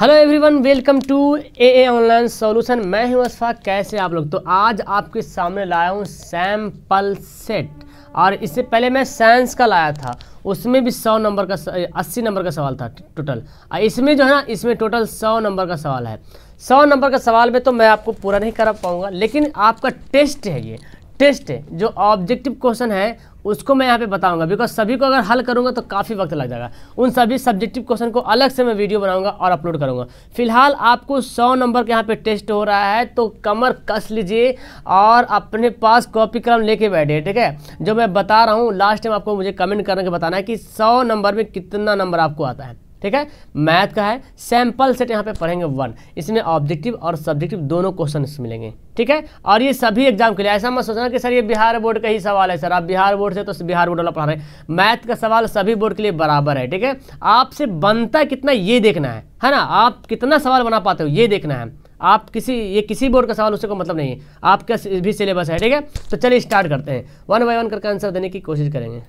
hello everyone welcome to A A online solution मैं हूं अशफाक कैसे आप लोग तो आज आपके सामने लाया हूं सैम्पल सेट और इससे पहले मैं साइंस का लाया था उसमें भी सौ नंबर का अस्सी नंबर का सवाल था टोटल इसमें जो है ना इसमें टोटल सौ नंबर का सवाल है सौ नंबर का सवाल में तो मैं आपको पूरा नहीं करा पाऊँगा लेकिन आपका टेस्ट है ये टेस्ट है जो ऑब्जेक्टिव क्वेश्चन है उसको मैं यहाँ पे बताऊंगा बिकॉज सभी को अगर हल करूंगा तो काफ़ी वक्त लग जाएगा उन सभी सब्जेक्टिव क्वेश्चन को अलग से मैं वीडियो बनाऊंगा और अपलोड करूंगा फिलहाल आपको 100 नंबर के यहाँ पे टेस्ट हो रहा है तो कमर कस लीजिए और अपने पास कॉपी कलम लेके बैठिए ठीक है जो मैं बता रहा हूँ लास्ट टाइम आपको मुझे कमेंट करके बताना है कि सौ नंबर में कितना नंबर आपको आता है ठीक है मैथ का है सैंपल सेट यहाँ पे पढ़ेंगे वन इसमें ऑब्जेक्टिव और सब्जेक्टिव दोनों क्वेश्चन मिलेंगे ठीक है और ये सभी एग्जाम के लिए ऐसा मत सोचना कि सर ये बिहार बोर्ड का ही सवाल है सर आप बिहार बोर्ड से तो बिहार बोर्ड वाला पढ़ा रहे हैं मैथ का सवाल सभी बोर्ड के लिए बराबर है ठीक है आपसे बनता कितना ये देखना है है ना आप कितना सवाल बना पाते हो ये देखना है आप किसी ये किसी बोर्ड का सवाल उससे को मतलब नहीं है आपका भी सिलेबस है ठीक है तो चलिए स्टार्ट करते हैं वन बाय वन करके आंसर देने की कोशिश करेंगे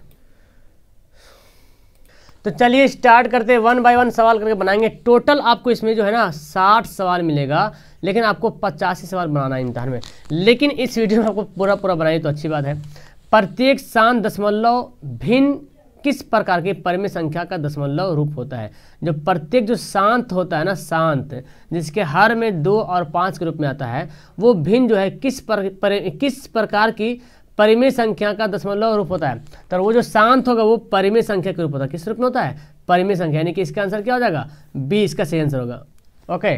तो चलिए स्टार्ट करते हैं वन बाय वन सवाल करके बनाएंगे टोटल आपको इसमें जो है ना साठ सवाल मिलेगा लेकिन आपको पचासी सवाल बनाना है इम्तहान में लेकिन इस वीडियो में आपको पूरा पूरा बनाइए तो अच्छी बात है प्रत्येक शान दशमलव भिन्न किस प्रकार की परिमेय संख्या का दशमलव रूप होता है जो प्रत्येक जो शांत होता है ना शांत जिसके हर में दो और पाँच के रूप में आता है वो भिन्न जो है किस पर, पर, किस प्रकार की परिमेय संख्या का दशमलव रूप होता है तो वो जो शांत होगा वो परिमेय संख्या के रूप होता है किस रूप में होता है परिमेय संख्या यानी कि इसका आंसर क्या हो जाएगा बी इसका सही आंसर होगा ओके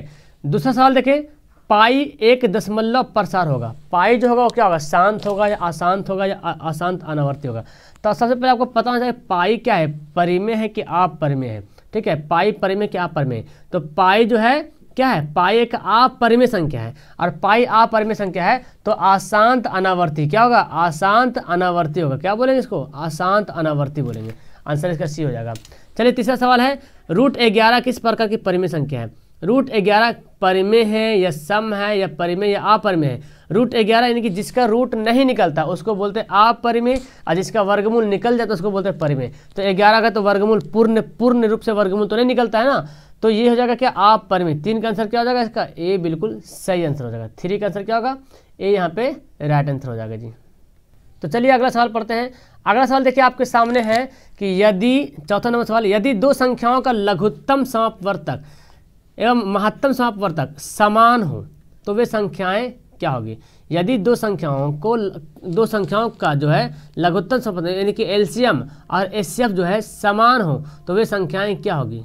दूसरा सवाल देखें पाई एक दशमलव प्रसार होगा पाई जो होगा वो क्या होगा शांत होगा या अशांत होगा या अशांत अनावर्ती होगा तो सबसे पहले आपको पता होना चाहिए पाई क्या है परिमेय है कि आप परिमेय है ठीक है पाई परिमेय कि आप परिमेय तो पाई जो है क्या है पाई एक अपरिमेय संख्या है और पाई अपरिमेय संख्या है तो अशांत अनावर्ती क्या होगा अशांत अनावर्ती होगा क्या बोलेंगे इसको अशांत अनावर्ती बोलेंगे आंसर इसका सी हो जाएगा चलिए तीसरा सवाल है रूट ग्यारह किस प्रकार की परिमेय संख्या है रूट ग्यारह परिमेय है या सम है या परिमेय या अपरिमेय है रूट ग्यारह यानी कि जिसका रूट नहीं निकलता उसको बोलते हैं अपरिमेय और जिसका वर्गमूल निकल जाता तो है उसको बोलते हैं परिमे तो ग्यारह का तो वर्गमूल पूर्ण पूर्ण रूप से वर्गमूल तो नहीं निकलता है ना तो ये हो जाएगा क्या अपरिमेय तीन का आंसर क्या हो जाएगा इसका ए बिल्कुल सही आंसर हो जाएगा थ्री का आंसर क्या होगा ए यहाँ पे राइट आंसर हो जाएगा जी तो चलिए अगला सवाल पढ़ते हैं अगला सवाल देखिए आपके सामने है कि यदि चौथा नंबर सवाल यदि दो संख्याओं का लघुत्तम समापवर्तक एवं महत्तम समापवर्तक समान हो तो वे संख्याएं क्या होगी यदि दो संख्याओं को दो संख्याओं का जो है लघुत्तम समापवर्तक यानी कि एलसीएम और एस जो है समान हो तो वे संख्याएं क्या होगी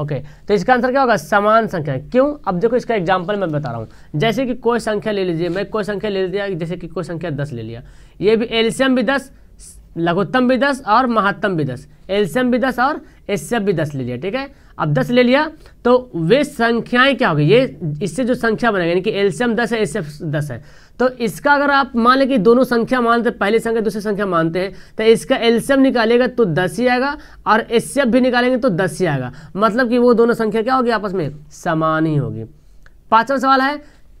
ओके तो इसका आंसर क्या होगा समान संख्या क्यों अब देखो इसका एग्जाम्पल मैं बता रहा हूँ जैसे कि कोई संख्या ले लीजिए मैं कोई संख्या ले लिया जैसे कि कोई संख्या दस ले लिया ये भी एल्शियम भी दस लघुत्तम भी दस और महत्तम भी दस एल्सियम भी दस और एशियम भी दस ले लिया ठीक है अब दस ले लिया तो वे संख्याएं क्या होगी ये इससे जो संख्या बनेगी यानी कि एल्सियम दस है एशियम दस है तो इसका अगर आप मान लें कि दोनों संख्या मानते हैं पहली संख्या दूसरी संख्या मानते हैं तो इसका एल्सियम निकालेगा तो दस ही आएगा और एशियम भी निकालेंगे तो दस ही आएगा मतलब कि वो दोनों संख्या क्या होगी आपस में समान ही होगी पाँचवा सवाल है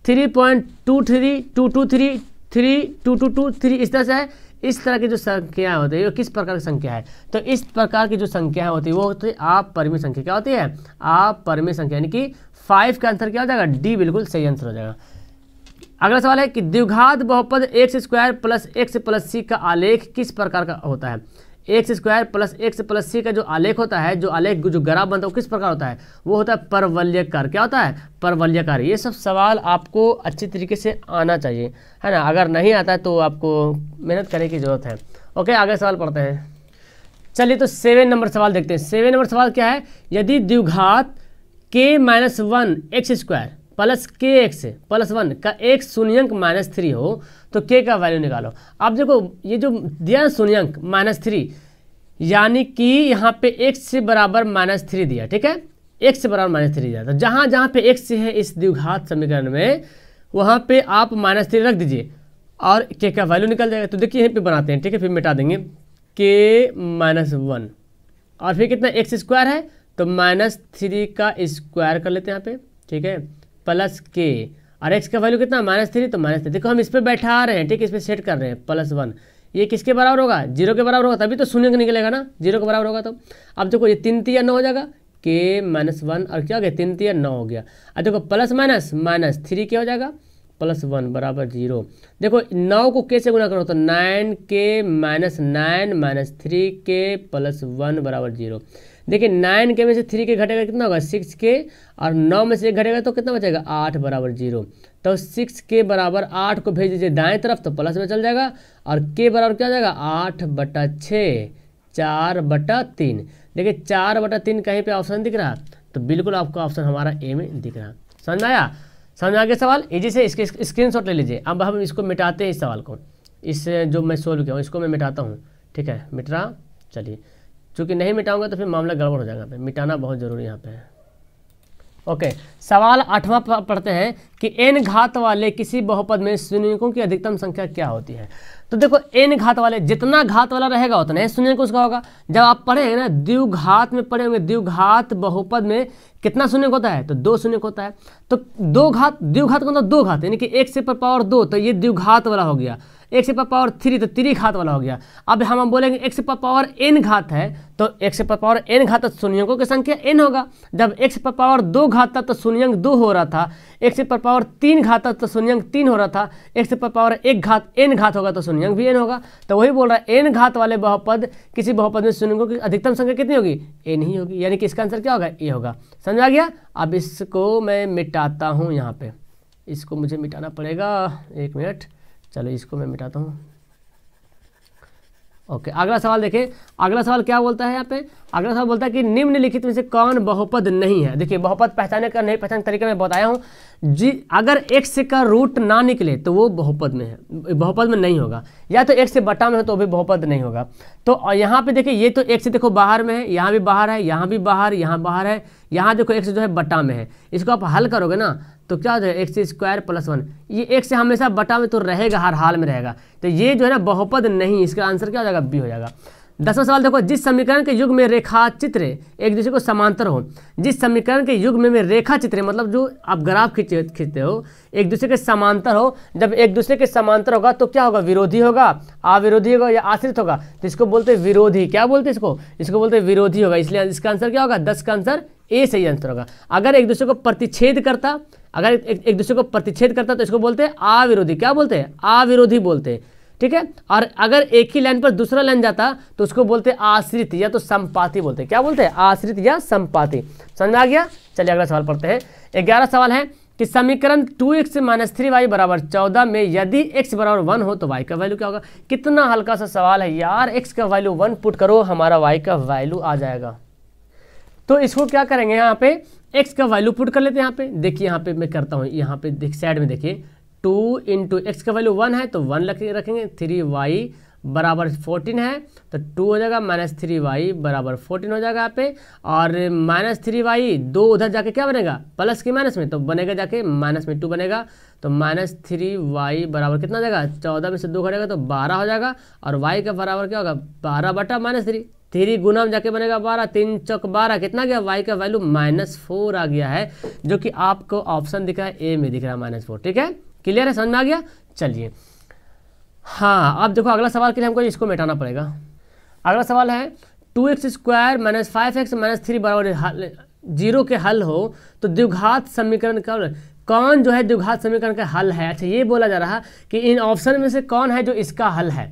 three point two three two two three three two two two three इस तरह से है इस तरह की जो संख्या होती है वो किस प्रकार की संख्या है तो इस प्रकार की जो संख्या होती है वो होती है आप परमी संख्या क्या होती है आप परिमेय संख्या यानी कि फाइव का आंसर क्या हो जाएगा डी बिल्कुल सही आंसर हो जाएगा अगला सवाल है कि द्विघात बहुपद X square plus X plus C का आलेख किस प्रकार का होता है X square plus X plus C का जो आलेख होता है जो आलेख जो ग्राफ बनता है वो किस प्रकार होता है वो होता है परवल्यकार क्या होता है परवल्यकार ये सब सवाल आपको अच्छी तरीके से आना चाहिए है ना अगर नहीं आता है तो आपको मेहनत करने की ज़रूरत है ओके आगे सवाल पढ़ते हैं चलिए तो सेवन नंबर सवाल देखते हैं सेवन नंबर सवाल क्या है यदि द्विघात K minus one X square plus K X plus one का एक शून्यंक माइनस थ्री हो तो के का वैल्यू निकालो अब देखो ये जो दिया है शून्यंक माइनस थ्री यानी कि यहाँ पे एक्स से बराबर माइनस थ्री दिया ठीक है एक्स से बराबर माइनस थ्री दिया तो जहाँ जहाँ पे एक्स है इस द्विघात समीकरण में वहाँ पे आप माइनस थ्री रख दीजिए और के का वैल्यू निकल जाएगा तो देखिए यहीं पर बनाते हैं ठीक है फिर मिटा देंगे के माइनस वन और फिर कितना एक्स स्क्वायर है तो माइनस थ्री का स्क्वायर कर लेते हैं यहाँ पे ठीक है प्लस के और एक्स का वैल्यू कितना माइनस थ्री तो माइनस थ्री देखो हम इस पर बैठा रहे हैं ठीक है इस पर सेट कर रहे हैं प्लस वन ये किसके बराबर होगा जीरो के बराबर होगा तभी तो शून्य का निकलेगा ना जीरो के बराबर होगा तो अब देखो ये तीन तीन नौ हो जाएगा के माइनस वन और क्या हो गया तीन तीन नौ हो गया अब देखो प्लस माइनस माइनस थ्री क्या हो जाएगा प्लस वन बराबर जीरो देखो नौ को कैसे गुना करो तो nine K minus nine minus three K plus one बराबर जीरो देखिए नाइन के में से थ्री के घटेगा कितना होगा सिक्स के और नौ में से एक घटेगा तो कितना बचेगा आठ बराबर जीरो तो सिक्स के बराबर आठ को भेज दीजिए दाएं तरफ तो प्लस में चल जाएगा और के बराबर क्या हो जाएगा आठ बटा छः चार बटा तीन देखिए चार बटा तीन कहीं पर ऑप्शन दिख रहा तो बिल्कुल आपका ऑप्शन हमारा ए में दिख रहा समझ आया समझ आगे सवाल इजी से इसके स्क्रीन ले लीजिए अब हम इसको मिटाते हैं इस सवाल को इस जो मैं सोल्व किया हूँ इसको मैं मिटाता हूँ ठीक है मिटरा चलिए चूँकि नहीं मिटाऊंगा तो फिर मामला गड़बड़ हो जाएगा यहाँ पे मिटाना बहुत ज़रूरी यहाँ पे है ओके सवाल आठवां पढ़ते हैं कि एन घात वाले किसी बहुपद में शून्यकों की अधिकतम संख्या क्या होती है तो देखो एन घात वाले जितना घात वाला रहेगा उतना ही शून्यक उसका होगा जब आप पढ़ेंगे ना द्विघात में पढ़े होंगे द्विघात बहुपद में कितना शून्यक होता है तो दो शून्यक होता है तो दो घात द्विघात का मतलब दो घात यानी कि एक से पर पावर दो तो ये द्विघात वाला हो गया एक्स पर पावर थ्री तो थ्री घात वाला हो गया अब हम हम बोलेंगे एक्स पर पावर एन घात है तो एक्स पर पावर एन घात तो शून्यकों की संख्या एन होगा जब एक्स पर पावर दो घात था तो शून्यंक दो हो रहा था एक्स पर पावर तीन घात था तो शून्यंक तीन हो रहा था एक्स पर पावर एक घात एन घात होगा तो शून्यंक भी एन होगा तो वही बोल रहा है एन घात वाले बहुपद किसी बहुपद में शून्यंकों की अधिकतम संख्या कितनी होगी एन ही होगी यानी कि इसका आंसर क्या होगा ए होगा समझा गया अब इसको मैं मिटाता हूँ यहाँ पर इसको मुझे मिटाना पड़ेगा एक मिनट चलो इसको मैं मिटाता हूँ ओके अगला सवाल देखें अगला सवाल क्या बोलता है यहाँ पे अगला सवाल बोलता है कि निम्नलिखित में से कौन बहुपद नहीं है देखिए बहुपद पहचाने का नहीं पहचान तरीके में बताया हूँ जी अगर एक्स का रूट ना निकले तो वो बहुपद में है बहुपद में नहीं होगा या तो एक से बटा में हो तो भी बहुपद नहीं होगा तो यहाँ पर देखिए ये तो एक से देखो बाहर में है यहाँ भी बाहर है यहाँ भी बाहर यहाँ बाहर है यहाँ देखो एक से जो है बटा में है इसको आप हल करोगे ना तो क्या हो जाएगा एक्स स्क्वायर प्लस वन ये एक्स हमेशा बटा में तो रहेगा हर हाल में रहेगा तो ये जो है ना बहुपद नहीं इसका आंसर क्या हो जाएगा बी हो जाएगा दसवां सवाल देखो जिस समीकरण के युग में रेखा चित्र एक दूसरे को समांतर हो जिस समीकरण के युग में, रेखा चित्र मतलब जो आप ग्राफ खींच खींचते हो एक दूसरे के समांतर हो जब एक दूसरे के समांतर होगा तो क्या होगा विरोधी होगा अविरोधी होगा या आश्रित होगा तो इसको बोलते हैं विरोधी क्या बोलते हैं इसको इसको बोलते हैं विरोधी होगा इसलिए इसका आंसर क्या होगा दस का आंसर ए सही आंसर होगा अगर एक दूसरे को प्रतिच्छेद करता अगर एक, एक, दूसरे को प्रतिच्छेद करता तो इसको बोलते हैं आविरोधी क्या बोलते हैं आविरोधी बोलते हैं ठीक है और अगर एक ही लाइन पर दूसरा लाइन जाता तो उसको बोलते आश्रित या तो संपाति बोलते हैं क्या बोलते हैं आश्रित या संपाति समझ में आ गया चलिए अगला सवाल पढ़ते हैं ग्यारह सवाल है कि समीकरण two X minus three Y बराबर चौदह में यदि एक्स बराबर वन हो तो वाई का वैल्यू क्या होगा कितना हल्का सा सवाल है यार एक्स का वैल्यू वन पुट करो हमारा वाई का वैल्यू आ जाएगा तो इसको क्या करेंगे यहाँ पे एक्स का वैल्यू पुट कर लेते हैं यहाँ पे देखिए यहाँ पे मैं करता हूँ यहाँ पे देख साइड में देखिए टू इंटू एक्स का वैल्यू वन है तो वन रखेंगे थ्री वाई बराबर फोर्टीन है तो टू हो जाएगा माइनस थ्री वाई बराबर फोर्टीन हो जाएगा यहाँ पे और माइनस थ्री वाई दो उधर जाके क्या बनेगा प्लस के माइनस में तो बनेगा जाके माइनस में टू बनेगा तो माइनस थ्री वाई बराबर कितना हो जाएगा चौदह में से दो घटेगा तो बारह हो जाएगा और वाई का बराबर क्या होगा बारह बटा माइनस थ्री थ्री गुना में जाके बनेगा बारह तीन चौक बारह कितना गया वाई का वैल्यू माइनस फोर आ गया है जो कि आपको ऑप्शन दिख रहा है ए में दिख रहा है माइनस फोर ठीक है क्लियर है समझ में आ गया चलिए हाँ अब देखो अगला सवाल के लिए हमको इसको मिटाना पड़ेगा अगला सवाल है two X square minus five X minus three बराबर जीरो के हल हो तो द्विघात समीकरण का कौन जो है द्विघात समीकरण का हल है अच्छा ये बोला जा रहा कि इन ऑप्शन में से कौन है जो इसका हल है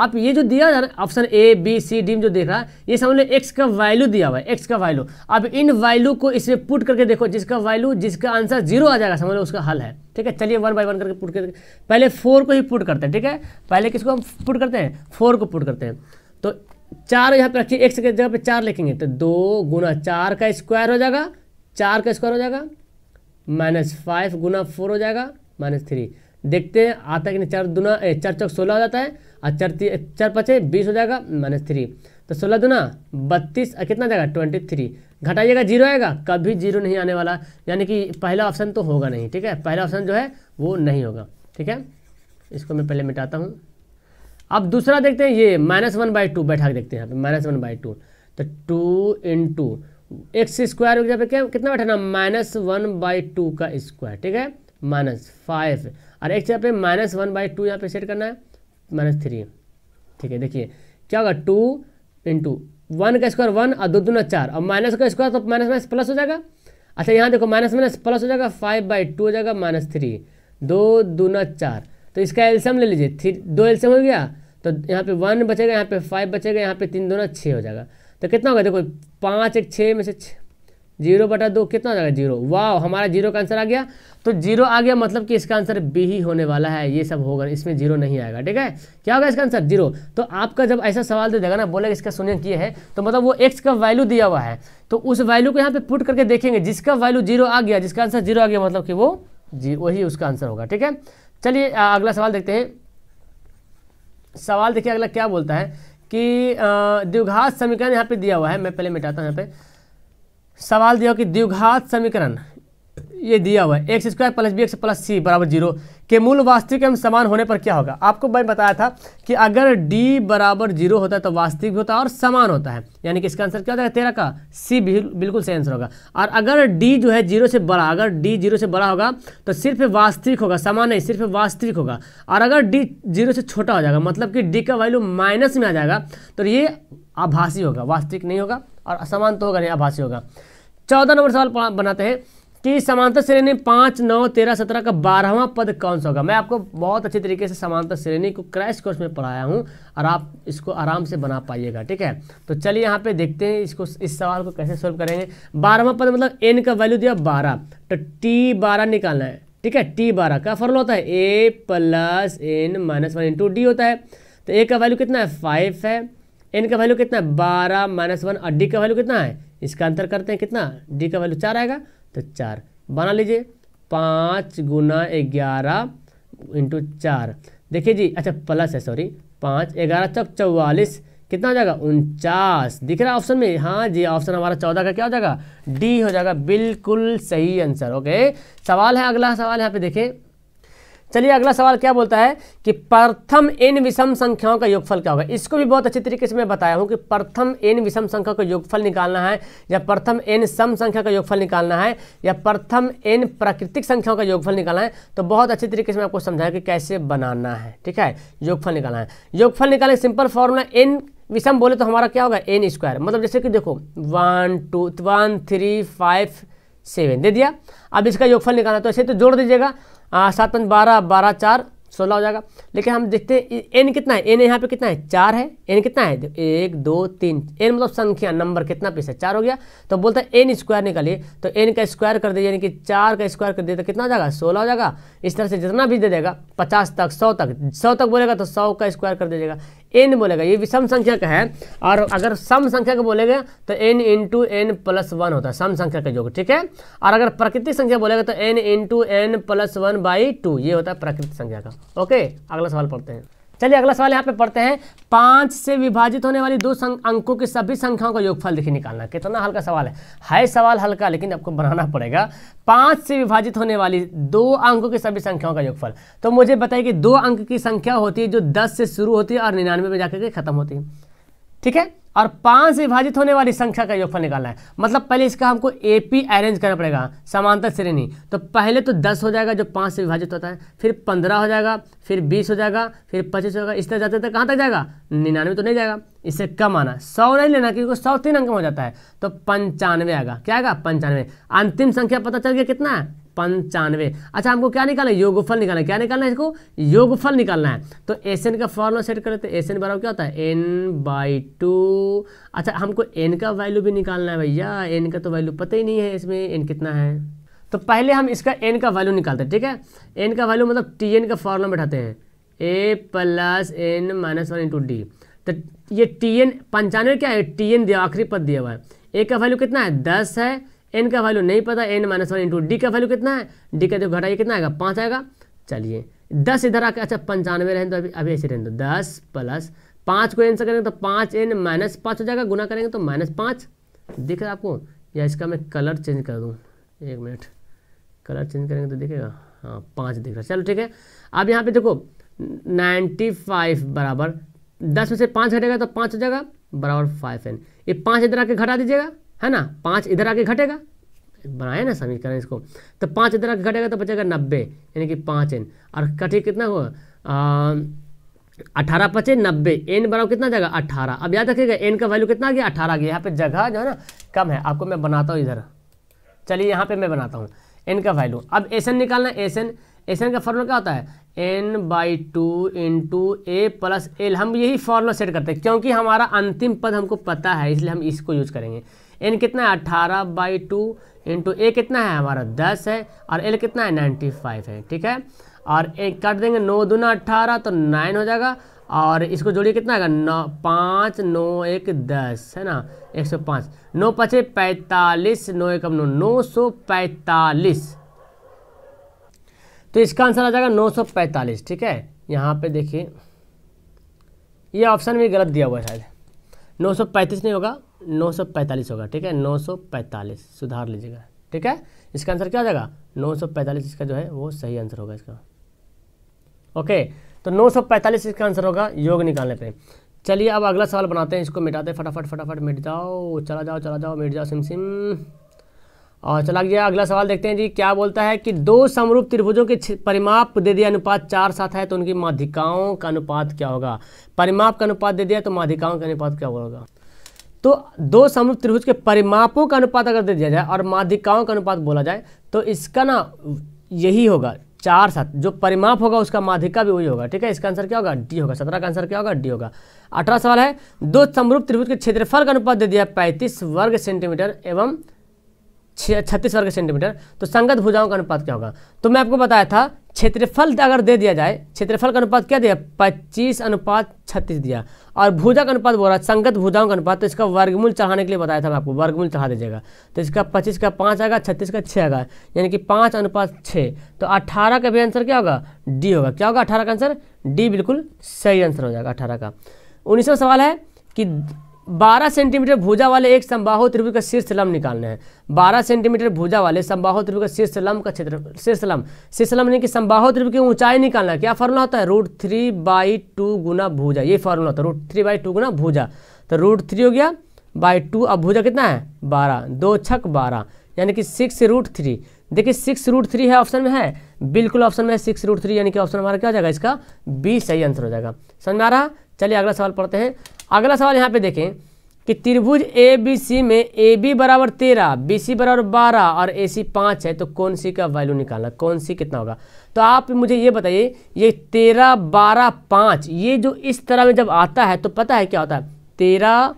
आप ये जो दिया ना option A B C D में जो देख रहा है ये समझ लो एक्स का वैल्यू दिया हुआ है एक्स का वैल्यू अब इन वैल्यू को इसमें पुट करके देखो जिसका वैल्यू जिसका आंसर जीरो आ जाएगा समझ लो उसका हल है ठीक है चलिए वन बाई वन करके पुट करके पहले फोर को ही पुट करते हैं ठीक है पहले किसको हम पुट करते हैं फोर को पुट करते हैं तो चार यहाँ पर रखिए एक्स की जगह पर चार लिखेंगे तो दो गुना चार का स्क्वायर हो जाएगा चार का स्क्वायर हो जाएगा माइनस फाइव गुना फोर हो जाएगा माइनस थ्री देखते हैं आता है कि नहीं चार दुना चार चौक सोलह हो जाता है और चार चार पचे बीस हो जाएगा माइनस थ्री तो सोलह दुना बत्तीस कितना जाएगा ट्वेंटी थ्री घटाइएगा जीरो आएगा कभी जीरो नहीं आने वाला यानी कि पहला ऑप्शन तो होगा नहीं ठीक है पहला ऑप्शन जो है वो नहीं होगा ठीक है इसको मैं पहले मिटाता हूँ अब दूसरा देखते हैं ये माइनस वन बाई टू बैठा के देखते हैं तो यहाँ पे माइनस वन बाई टू तो two in two X square क्या कितना बैठाना माइनस वन बाई टू का स्क्वायर ठीक है माइनस फाइव और एक्स यहाँ पे माइनस वन बाई टू यहाँ पे सेट करना है माइनस थ्री ठीक है देखिए क्या होगा टू इंटू वन का स्क्वायर वन और दो दूना चार और माइनस का स्क्वायर तो माइनस माइनस प्लस हो जाएगा अच्छा यहाँ देखो माइनस माइनस प्लस हो जाएगा फाइव बाई टू हो जाएगा माइनस थ्री दो दूना चार तो इसका एल्सम ले लीजिए थ्री दो एल्सम हो गया तो यहाँ पे वन बचेगा यहाँ पे फाइव बचेगा यहाँ पे तीन दोनों छः हो जाएगा तो कितना होगा देखो पाँच एक छः में से छः जीरो बटा दो कितना जाएगा जीरो वाह हमारा जीरो का आंसर आ गया तो जीरो आ गया मतलब कि इसका आंसर बी ही होने वाला है ये सब होगा इसमें जीरो नहीं आएगा ठीक है क्या होगा इसका आंसर जीरो तो आपका जब ऐसा सवाल दे देगा ना बोलेगा इसका शून्य किए है तो मतलब वो एक्स का वैल्यू दिया हुआ है तो उस वैल्यू को यहाँ पे पुट करके देखेंगे जिसका वैल्यू जीरो आ गया जिसका आंसर जीरो आ गया मतलब कि वो जी वही उसका आंसर होगा ठीक है चलिए अगला सवाल देखते हैं सवाल देखिए अगला क्या बोलता है कि द्विघात समीकरण यहाँ पे दिया हुआ है मैं पहले मिटाता हूँ यहाँ पे सवाल दिया कि द्विघात समीकरण ये दिया हुआ है X square plus B X plus C बराबर जीरो के मूल वास्तविक एवं समान होने पर क्या होगा आपको मैं बताया था कि अगर डी बराबर जीरो होता है तो वास्तविक भी होता है और समान होता है यानी कि इसका आंसर क्या होता है तेरह का सी बिल्कुल सही आंसर होगा और अगर डी जो है जीरो से बड़ा अगर डी जीरो से बड़ा होगा तो सिर्फ वास्तविक होगा समान नहीं सिर्फ वास्तविक होगा और अगर डी जीरो से छोटा हो जाएगा मतलब कि डी का वैल्यू माइनस में आ जाएगा तो ये आभासी होगा वास्तविक नहीं होगा और असमान तो होगा नहीं आभासी होगा चौदह नंबर सवाल बनाते हैं कि समांतर श्रेणी पाँच नौ तेरह सत्रह का बारहवां पद कौन सा होगा मैं आपको बहुत अच्छे तरीके से समांतर श्रेणी को क्रैश कोर्स में पढ़ाया हूँ और आप इसको आराम से बना पाइएगा ठीक है तो चलिए यहाँ पे देखते हैं इसको इस सवाल को कैसे सॉल्व करेंगे बारहवां पद मतलब एन का वैल्यू दिया बारह तो टी बारह निकालना है ठीक है टी बारह का फॉर्मूला होता है A plus N minus one D होता है तो ए का वैल्यू कितना है फाइव है एन का वैल्यू कितना है बारह माइनस वन और डी का वैल्यू कितना है इसका अंतर करते हैं कितना डी का वैल्यू चार आएगा तो चार बना लीजिए पाँच गुना ग्यारह इंटू चार देखिए जी अच्छा प्लस है सॉरी पाँच ग्यारह चौक चौवालीस कितना हो जाएगा उनचास दिख रहा है ऑप्शन में हाँ जी ऑप्शन हमारा चौदह का क्या हो जाएगा डी हो जाएगा बिल्कुल सही आंसर ओके सवाल है अगला सवाल यहाँ पे देखें चलिए अगला सवाल क्या बोलता है कि प्रथम एन विषम संख्याओं का योगफल क्या होगा इसको भी बहुत अच्छी तरीके से मैं बताया हूँ कि प्रथम एन विषम संख्या का योगफल निकालना है या प्रथम एन सम संख्या का योगफल निकालना है या प्रथम एन प्राकृतिक संख्याओं का योगफल निकालना है तो बहुत अच्छी तरीके से मैं आपको समझाया कि कैसे बनाना है ठीक है योगफल निकालना है योगफल निकालने सिंपल फॉर्मूला एन विषम बोले तो हमारा क्या होगा एन स्क्वायर मतलब जैसे कि देखो one two one three five seven दे दिया अब इसका योगफल निकालना तो ऐसे तो जोड़ दीजिएगा हाँ, सात पंच बारह बारह चार सोलह हो जाएगा लेकिन हम देखते हैं एन कितना है एन यहाँ पे कितना है चार है एन कितना है एक दो तीन एन मतलब संख्या नंबर कितना पीस है चार हो गया तो बोलते हैं एन स्क्वायर निकालिए तो एन का स्क्वायर कर दीजिए यानी कि चार का स्क्वायर कर दिए तो कितना हो जाएगा सोलह हो जाएगा इस तरह से जितना भी दे देगा पचास तक सौ तक सौ तक बोलेगा तो सौ का स्क्वायर कर दीजिएगा एन बोलेगा ये भी सम संख्यक है और अगर सम संख्यक बोलेगा तो N into N plus one होता है सम संख्या का योग ठीक है और अगर प्राकृतिक संख्या बोलेगा तो N into N plus one by two ये होता है प्राकृतिक संख्या का ओके अगला सवाल पढ़ते हैं चलिए अगला सवाल यहाँ पे पढ़ते हैं पांच से विभाजित होने वाली दो अंकों की सभी संख्याओं का योगफल देखिए निकालना कितना हल्का सवाल है हाई सवाल हल्का लेकिन आपको बनाना पड़ेगा पांच से विभाजित होने वाली दो अंकों की सभी संख्याओं का योगफल तो मुझे बताइए कि दो अंक की संख्या होती है जो दस से शुरू होती है और निन्यानवे में जाकर के खत्म होती है ठीक है और पांच से विभाजित होने वाली संख्या का योगफल निकालना है मतलब पहले इसका हमको ए पी अरेंज करना पड़ेगा समांतर श्रेणी तो पहले तो दस हो जाएगा जो पांच से विभाजित होता है फिर पंद्रह हो जाएगा फिर बीस हो जाएगा फिर पच्चीस होगा इस तरह जाते जाते कहाँ तक जाएगा निन्यानवे तो नहीं जाएगा इससे कम आना सौ नहीं लेना क्योंकि सौ तीन अंक में हो जाता है तो पंचानवे आएगा क्या आएगा पंचानवे अंतिम संख्या पता चल गया कितना है पंचानवे अच्छा हमको क्या निकालना है योगफल निकालना है क्या निकालना है इसको योगफल निकालना है तो एन का फॉर्मूला सेट करते लेते एन बराबर क्या होता है एन बाई टू अच्छा हमको एन का वैल्यू भी निकालना है भैया एन का तो वैल्यू पता ही नहीं है इसमें एन कितना है तो पहले हम इसका एन का वैल्यू निकालते हैं ठीक है एन का वैल्यू मतलब टी एन का फॉर्मूला बैठाते हैं A plus N minus one into D तो ये टी एन पंचानवे क्या है टी एन दिया आखिरी पद दिया हुआ है ए का वैल्यू कितना है दस है एन का वैल्यू नहीं पता N minus one into D का वैल्यू कितना है डी का जो घटाइए कितना आएगा पाँच आएगा चलिए दस इधर आके अच्छा पंचानवे रहें तो अभी अभी ऐसे रहें तो दस प्लस पाँच को एन से करेंगे तो पाँच एन माइनस पाँच हो जाएगा गुना करेंगे तो माइनस पाँच दिख रहा आपको या इसका मैं कलर चेंज कर दूँ एक मिनट कलर चेंज करेंगे तो दिखेगा हाँ पाँच दिख रहा है चलो ठीक है अब यहाँ पे देखो नाइन्टी फाइव बराबर दस में से पाँच घटेगा तो पाँच हो जाएगा बराबर फाइव एन ये पाँच इधर आके घटा दीजिएगा है ना पाँच इधर आके घटेगा बनाया ना समीकरण इसको तो पाँच इधर आके घटेगा तो बचेगा नब्बे यानी कि पाँच एन और कटे कितना हुआ अठारह पचे नब्बे एन बनाओ कितना जगह अठारह अब याद रखिएगा एन का वैल्यू कितना आ गया अठारह गया यहाँ पर जगह जो है ना कम है आपको मैं बनाता हूँ इधर चलिए यहाँ पर मैं बनाता हूँ एन का वैल्यू अब एस एन निकालना एस एन एस एन का फॉर्मूला क्या होता है N by two in two A plus L हम यही फॉर्मूला सेट करते हैं क्योंकि हमारा अंतिम पद हमको पता है इसलिए हम इसको यूज करेंगे एन कितना है अट्ठारह बाई टू इंटू ए कितना है हमारा दस है और एल कितना है नाइन्टी फाइव है ठीक है और एक काट देंगे नौ दूना अट्ठारह तो नाइन हो जाएगा और इसको जोड़िए कितना आएगा नौ पाँच नौ एक दस है ना एक सौ पाँच नौ पचे पैंतालीस नौ एक नौ नौ सौ पैंतालीस तो इसका आंसर आ जाएगा नौ सौ पैंतालीस ठीक है यहाँ पे देखिए ये ऑप्शन भी गलत दिया हुआ है शायद नौ सौ पैंतीस नहीं होगा 945 होगा ठीक है 945 सुधार लीजिएगा ठीक है इसका आंसर क्या हो जाएगा 945 इसका जो है वो सही आंसर होगा इसका ओके तो 945 इसका आंसर होगा योग निकालने पे चलिए अब अगला सवाल बनाते हैं इसको मिटाते हैं फटाफट फटाफट मिट जाओ चला जाओ चला जाओ मिट जाओ सिम सिम और चला गया अगला सवाल देखते हैं जी क्या बोलता है कि दो समरूप त्रिभुजों के परिमाप दे दिया अनुपात चार साथ है तो उनकी माधिकाओं का अनुपात क्या होगा परिमाप का अनुपात दे दिया तो माधिकाओं का अनुपात क्या होगा तो दो समुद्र त्रिभुज के परिमापों का अनुपात अगर दे दिया जाए और माध्यिकाओं का अनुपात बोला जाए तो इसका ना यही होगा चार सात जो परिमाप होगा उसका माध्यिका भी वही होगा ठीक है इसका आंसर क्या होगा डी होगा सत्रह का आंसर क्या होगा डी होगा अठारह सवाल है दो समरूप त्रिभुज के क्षेत्रफल का अनुपात दे दिया पैंतीस वर्ग सेंटीमीटर एवं छत्तीस वर्ग सेंटीमीटर तो संगत भुजाओं का अनुपात क्या होगा तो मैं आपको बताया था क्षेत्रफल अगर दे दिया जाए क्षेत्रफल का अनुपात क्या दिया पच्चीस अनुपात छत्तीस दिया और भुजा का अनुपात बोल रहा है संगत भुजाओं का अनुपात तो इसका वर्गमूल चढ़ाने के लिए बताया था मैं आपको वर्गमूल चढ़ा दीजिएगा तो इसका पच्चीस का पाँच आएगा छत्तीस का छः आएगा यानी कि पाँच अनुपात छः तो अट्ठारह का भी आंसर क्या होगा डी होगा क्या होगा अठारह का आंसर डी बिल्कुल सही आंसर हो जाएगा अठारह का उन्नीसवा सवाल है कि 12 सेंटीमीटर भुजा वाले एक समबाहु त्रिभुज का शीर्ष लम्ब निकालने हैं 12 सेंटीमीटर भुजा वाले समबाहु त्रिभुज का शीर्ष लम्ब का क्षेत्र शीर्ष लम्ब शीर्ष लम्ब यानी कि समबाहु त्रिभुज की ऊंचाई निकालना क्या फॉर्मूला होता है रूट थ्री बाई टू गुना भुजा ये फॉर्मूला होता है रूट थ्री बाई टू गुना भुजा तो रूट थ्री हो गया बाई टू अब भुजा कितना है बारह दो छक बारह यानी कि सिक्स रूट थ्री देखिए सिक्स रूट थ्री है ऑप्शन में है बिल्कुल ऑप्शन में है सिक्स रूट थ्री यानी कि ऑप्शन हमारा क्या हो जाएगा इसका बी सही आंसर हो जाएगा समझ में आ रहा चलिए अगला सवाल पढ़ते हैं अगला सवाल यहाँ पे देखें कि त्रिभुज ए बी सी में ए बी बराबर तेरह बी सी बराबर बारह और ए सी पाँच है तो कौन सी का वैल्यू निकालना कौन सी कितना होगा तो आप मुझे ये बताइए ये तेरह बारह पाँच ये जो इस तरह में जब आता है तो पता है क्या होता है तेरह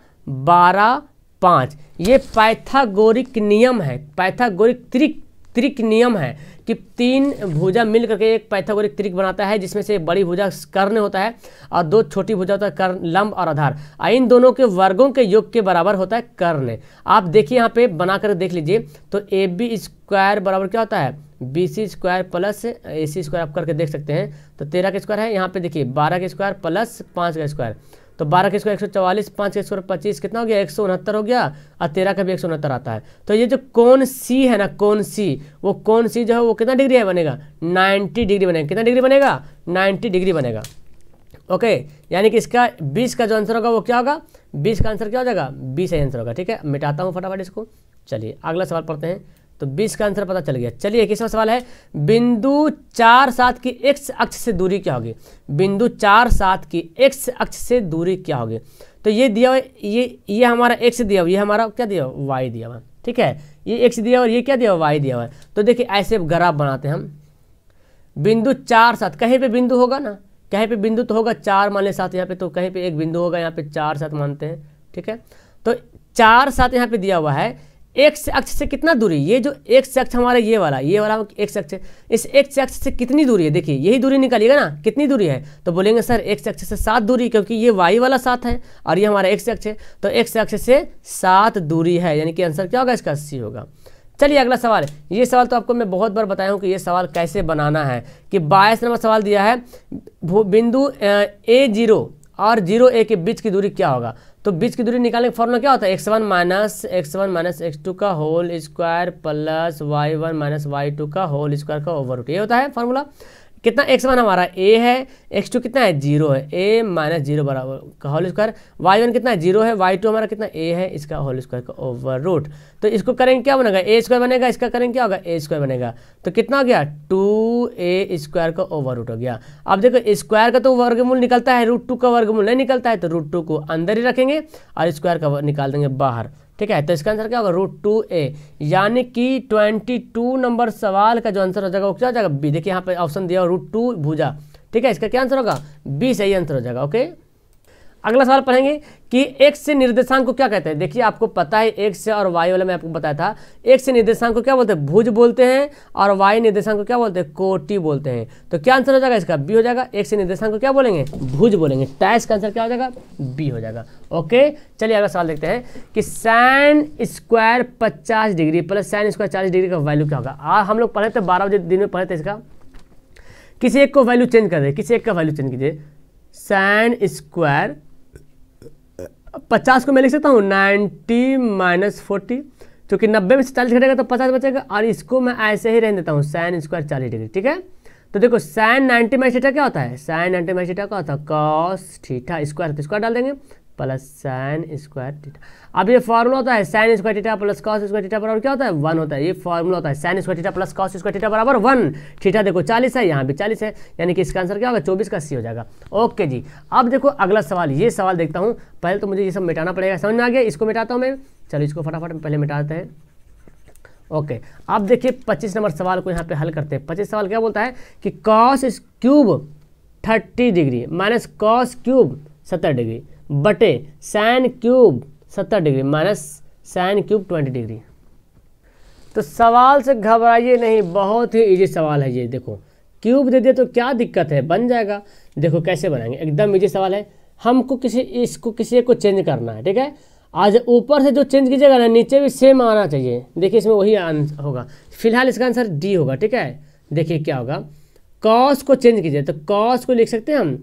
बारह पाँच ये पैथागोरिक नियम है पैथागोरिक त्रिक त्रिक नियम है कि तीन भुजा मिल करके एक पैथागोरिक त्रिक बनाता है जिसमें से बड़ी भुजा कर्ण होता है और दो छोटी भुजा होता है कर्ण लंब और आधार और इन दोनों के वर्गों के योग के बराबर होता है कर्ण आप देखिए यहाँ पे बना कर देख लीजिए तो ए बी स्क्वायर बराबर क्या होता है B C square plus A C square आप करके देख सकते हैं तो तेरह का स्क्वायर है यहाँ पे देखिए बारह का स्क्वायर प्लस पाँच का स्क्वायर तो बारह के स्क्वायर एक सौ चवालीस पाँच स्क्वायर पच्चीस कितना हो गया एक सौ उनहत्तर हो गया और तेरह का भी एक सौ उनहत्तर आता है तो ये जो कौन सी है ना कौन सी वो कौन सी जो है वो कितना डिग्री है बनेगा नाइन्टी डिग्री बनेगा कितना डिग्री बनेगा नाइन्टी डिग्री बनेगा ओके यानी कि इसका बीस का जो आंसर होगा वो क्या होगा बीस का आंसर क्या हो जाएगा बीस आंसर होगा ठीक है मिटाता हूँ फटाफट इसको चलिए अगला सवाल पढ़ते हैं तो 20 का आंसर पता चल गया चलिए इक्कीसवा सवाल है बिंदु चार सात की एक्स अक्ष से दूरी क्या होगी बिंदु चार सात की एक्स अक्ष से दूरी क्या होगी तो ये दिया हुआ ये ये हमारा एक्स दिया हुआ ये हमारा क्या दिया हुआ वाई दिया हुआ ठीक है ये एक्स दिया और ये क्या दिया हुआ वाई दिया हुआ तो देखिए ऐसे ग्राफ बनाते हैं हम बिंदु चार सात कहीं पे बिंदु होगा ना कहीं पे बिंदु तो होगा चार मान लें सात यहाँ पे तो कहीं पे एक बिंदु होगा यहाँ पे चार सात मानते हैं ठीक है तो चार सात यहाँ पे दिया हुआ है एक अक्ष से कितना दूरी ये जो एक अक्ष हमारा ये वाला ये वाला एक्स अक्ष इस एक अक्ष से कितनी दूरी है देखिए यही दूरी निकालिएगा ना कितनी दूरी है तो बोलेंगे सर एक अक्ष से सात दूरी क्योंकि ये वाई वाला सात है और ये हमारा एक अक्ष है तो एक अक्ष से सात दूरी है यानी कि आंसर क्या होगा इसका सी होगा चलिए अगला सवाल ये सवाल तो आपको मैं बहुत बार बताया हूँ कि ये सवाल कैसे बनाना है कि बाईस नंबर सवाल दिया है बिंदु ए जीरो और जीरो ए के बीच की दूरी क्या होगा तो बीच की दूरी निकालने का फॉर्मूला क्या होता है X one minus X one minus X two का whole square plus Y one minus Y two का होल स्क्वायर का ओवर रूट ये होता है फॉर्मूला कितना एक्स वन हमारा ए है एक्स टू कितना है जीरो है ए माइनस जीरो बराबर का होल स्क्वायर वाई वन कितना जीरो है वाई टू हमारा कितना ए है इसका होल स्क्वायर का ओवर रूट तो इसको करेंगे क्या बनेगा ए स्क्वायर बनेगा इसका करेंगे क्या होगा ए स्क्वायर बनेगा तो कितना हो गया टू ए स्क्वायर का ओवर रूट हो गया अब देखो स्क्वायर का तो वर्गमूल निकलता है रूट टू का वर्गमूल नहीं निकलता है तो रूट टू को अंदर ही रखेंगे और स्क्वायर का निकाल देंगे बाहर ठीक है तो इसका आंसर क्या होगा रूट टू ए यानी कि ट्वेंटी टू नंबर सवाल का जो आंसर हो जाएगा वो क्या हो जाएगा बी देखिए यहाँ पे ऑप्शन दिया रूट टू भूजा ठीक है इसका क्या आंसर होगा बी सही आंसर हो जाएगा ओके अगला सवाल पढ़ेंगे कि एक्स से निर्देशांक को क्या कहते हैं देखिए आपको पता है एक से और वाई वाला मैं आपको बताया था एक से निर्देशांक को क्या बोलते हैं भुज बोलते हैं और वाई निर्देशांक को क्या बोलते हैं कोटी बोलते हैं तो क्या आंसर हो जाएगा इसका बी हो जाएगा एक से निर्देशांक को क्या बोलेंगे भुज बोलेंगे टैस का आंसर क्या हो जाएगा बी हो जाएगा ओके चलिए अगला सवाल देखते हैं कि साइन स्क्वायर पचास डिग्री प्लस साइन स्क्वायर चालीस डिग्री का वैल्यू क्या होगा आज हम लोग पढ़े थे बारह बजे दिन में पढ़े थे इसका किसी एक को वैल्यू चेंज कर दे किसी एक का वैल्यू चेंज कीजिए साइन स्क्वायर पचास को मैं लिख सकता हूँ नाइन्टी माइनस फोर्टी क्योंकि नब्बे में से चालीस घटेगा तो पचास बचेगा और इसको मैं ऐसे ही रहने देता हूँ साइन स्क्वायर चालीस डिग्री ठीक है तो देखो साइन नाइन्टी माइनस थीटा क्या होता है साइन नाइन्टी माइनस थीटा क्या होता है कॉस थीटा स्क्वायर तो स्क्वायर डाल देंगे प्लस साइन स्क्वायर टीटा अब ये फॉर्मूला होता है sine square theta plus cos square theta बराबर क्या होता है वन होता है ये फॉर्मूला होता है sine square theta plus cos square theta बराबर वन टीटा देखो चालीस है यहाँ भी चालीस है यानी कि इसका आंसर क्या होगा चौबीस का सी हो जाएगा ओके जी अब देखो अगला सवाल ये सवाल देखता हूँ पहले तो मुझे ये सब मिटाना पड़ेगा समझ में आ गया इसको मिटाता हूँ मैं चलो इसको फटाफट पहले मिटाते हैं ओके अब देखिए पच्चीस नंबर सवाल को यहाँ पे हल करते हैं पच्चीस सवाल क्या बोलता है कि cos cube thirty degree minus cos cube सत्तर डिग्री बटे साइन क्यूब सत्तर degree minus sine cube twenty degree तो सवाल से घबराइए नहीं बहुत ही ईजी सवाल है ये देखो क्यूब दे दिया तो क्या दिक्कत है बन जाएगा देखो कैसे बनाएंगे एकदम इजी सवाल है हमको किसी इसको किसी को चेंज करना है ठीक है आज ऊपर से जो चेंज कीजिएगा ना नीचे भी सेम आना चाहिए देखिए इसमें वही होगा फिलहाल इसका आंसर डी होगा ठीक है देखिए क्या होगा कॉस को चेंज कीजिए तो कॉस को लिख सकते हैं हम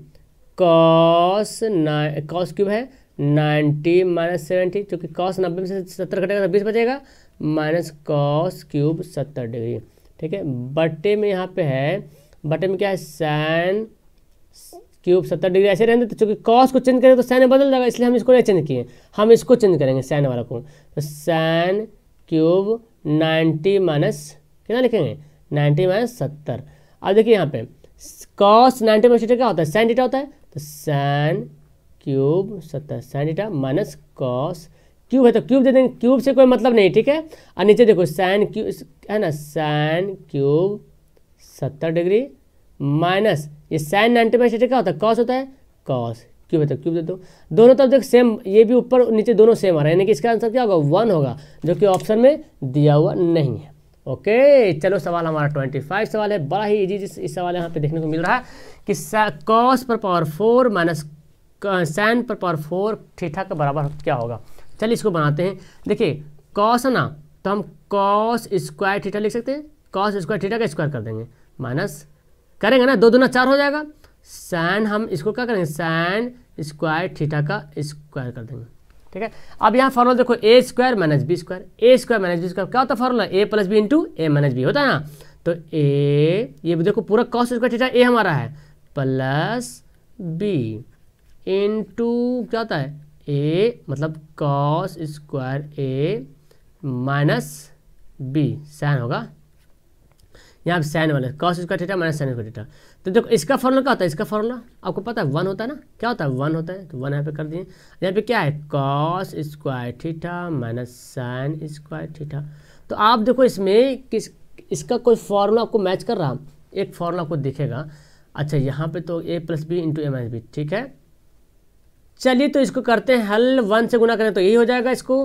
कॉस नाइन कॉस क्यूब है नाइन्टी माइनस सेवेंटी चूँकि कॉस नब्बे में से सत्तर घटेगा तो बीस बचेगा माइनस कॉस क्यूब सत्तर डिग्री ठीक है बटे में यहाँ पे है बटे में क्या है साइन क्यूब सत्तर डिग्री ऐसे रहेंगे तो चूँकि कॉस को चेंज करेंगे तो साइन बदल जाएगा इसलिए हम इसको नहीं चेंज किए हम इसको चेंज करेंगे साइन वाला को तो साइन क्यूब नाइन्टी माइनस कितना लिखेंगे नाइन्टी माइनस सत्तर अब देखिए यहाँ पे कॉस नाइन्टी माइनस क्या होता है साइन डीटा होता है तो साइन क्यूब सत्तर sine theta minus cos cube है तो क्यूब दे देंगे क्यूब से कोई मतलब नहीं ठीक है और नीचे देखो साइन क्यूब है ना साइन क्यूब सत्तर डिग्री माइनस ये साइन नाइन्टी फाइव से क्या होता है कॉस होता है कॉस क्यूब है तो क्यूब दे दो दोनों तरफ देख सेम ये भी ऊपर नीचे दोनों सेम आ रहा है यानी कि इसका आंसर क्या होगा वन होगा जो कि ऑप्शन में दिया हुआ नहीं है ओके चलो सवाल हमारा ट्वेंटी फाइव सवाल है बड़ा ही इजी जिस इस सवाल यहाँ पे देखने को मिल रहा है कि कॉस पर पावर फोर माइनस सैन पर पावर फोर थीठा के बराबर क्या होगा चलिए इसको बनाते हैं देखिए कॉस है ना तो हम कॉस स्क्वायर थीठा लिख सकते हैं कॉस स्क्वायर थीठा का स्क्वायर कर देंगे माइनस करेंगे ना दो दोना चार हो जाएगा सैन हम इसको क्या करेंगे सैन स्क्वायर थीठा का स्क्वायर कर देंगे ठीक है अब यहाँ फॉर्मूला देखो A square minus B square A square minus B square क्या होता है formula A plus B into A minus B होता है ना तो ए ये देखो पूरा कॉस स्क्वायर थीटा ए हमारा है प्लस बी इंटू क्या होता है ए मतलब cos square A minus B sin होगा यहाँ सैन वाला cos square theta minus sin square theta तो देखो इसका फॉर्मूला क्या होता है इसका फॉर्मूला आपको पता है वन होता है ना क्या होता है वन होता है तो वन यहाँ पे कर दिए यहाँ पे क्या है cos square theta minus sine square theta तो आप देखो इसमें किस इसका कोई फॉर्मूला आपको मैच कर रहा एक फॉर्मूला आपको दिखेगा अच्छा यहाँ पे तो A plus B into A minus B ठीक है चलिए तो इसको करते हैं हल वन से गुना करें तो यही हो जाएगा इसको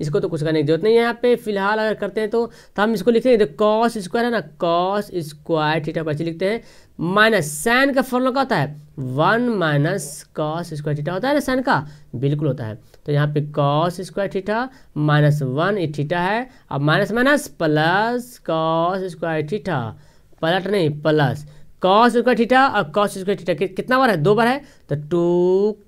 इसको तो कुछ करने की जरूरत नहीं है यहाँ पे फिलहाल अगर करते हैं तो तो हम इसको लिखते हैं तो कॉस स्क्वायर है ना कॉस स्क्वायर थीटा को लिखते हैं माइनस साइन का फॉर्मूला क्या होता है one minus cos square theta होता है ना सैन का बिल्कुल होता है तो यहाँ पे cos square theta minus one ये थीटा है अब minus minus plus cos square theta पलट नहीं प्लस कॉस स्क्वायर थीटा और कॉस स्क्वायर थीटा कितना बार है दो बार है तो two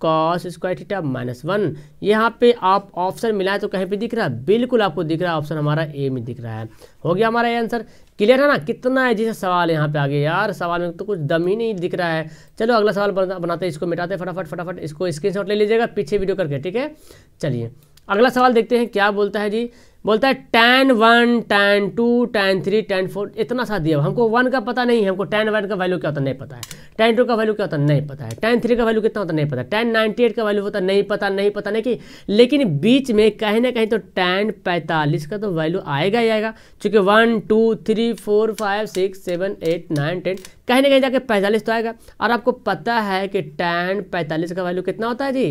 cos square theta minus one यहाँ पे आप ऑप्शन मिलाए तो कहीं पे दिख रहा है बिल्कुल आपको दिख रहा है ऑप्शन हमारा ए में दिख रहा है हो गया हमारा ये आंसर क्लियर है ना कितना है जैसे सवाल यहाँ पे आ गया यार सवाल में तो कुछ दम ही नहीं दिख रहा है चलो अगला सवाल बनाते हैं इसको मिटाते हैं फटाफट फटाफट इसको स्क्रीन ले लीजिएगा पीछे वीडियो करके ठीक है चलिए अगला सवाल देखते हैं क्या बोलता है जी बोलता है tan one tan two tan three tan four इतना सा दिया हमको वन का पता नहीं है हमको टेन वन का वैल्यू क्या होता नहीं पता है टेन टू का वैल्यू क्या होता नहीं पता है टेन थ्री का वैल्यू कितना होता नहीं पता टेन नाइन्टी एट का वैल्यू होता नहीं पता नहीं पता नहीं कि लेकिन बीच में कहीं ना कहीं तो टेन पैंतालीस का तो वैल्यू आएगा ही आएगा चूँकि one two three four five six seven eight nine ten कहीं ना कहीं जाके पैंतालीस तो आएगा और आपको पता है कि टेन पैंतालीस का वैल्यू कितना होता है जी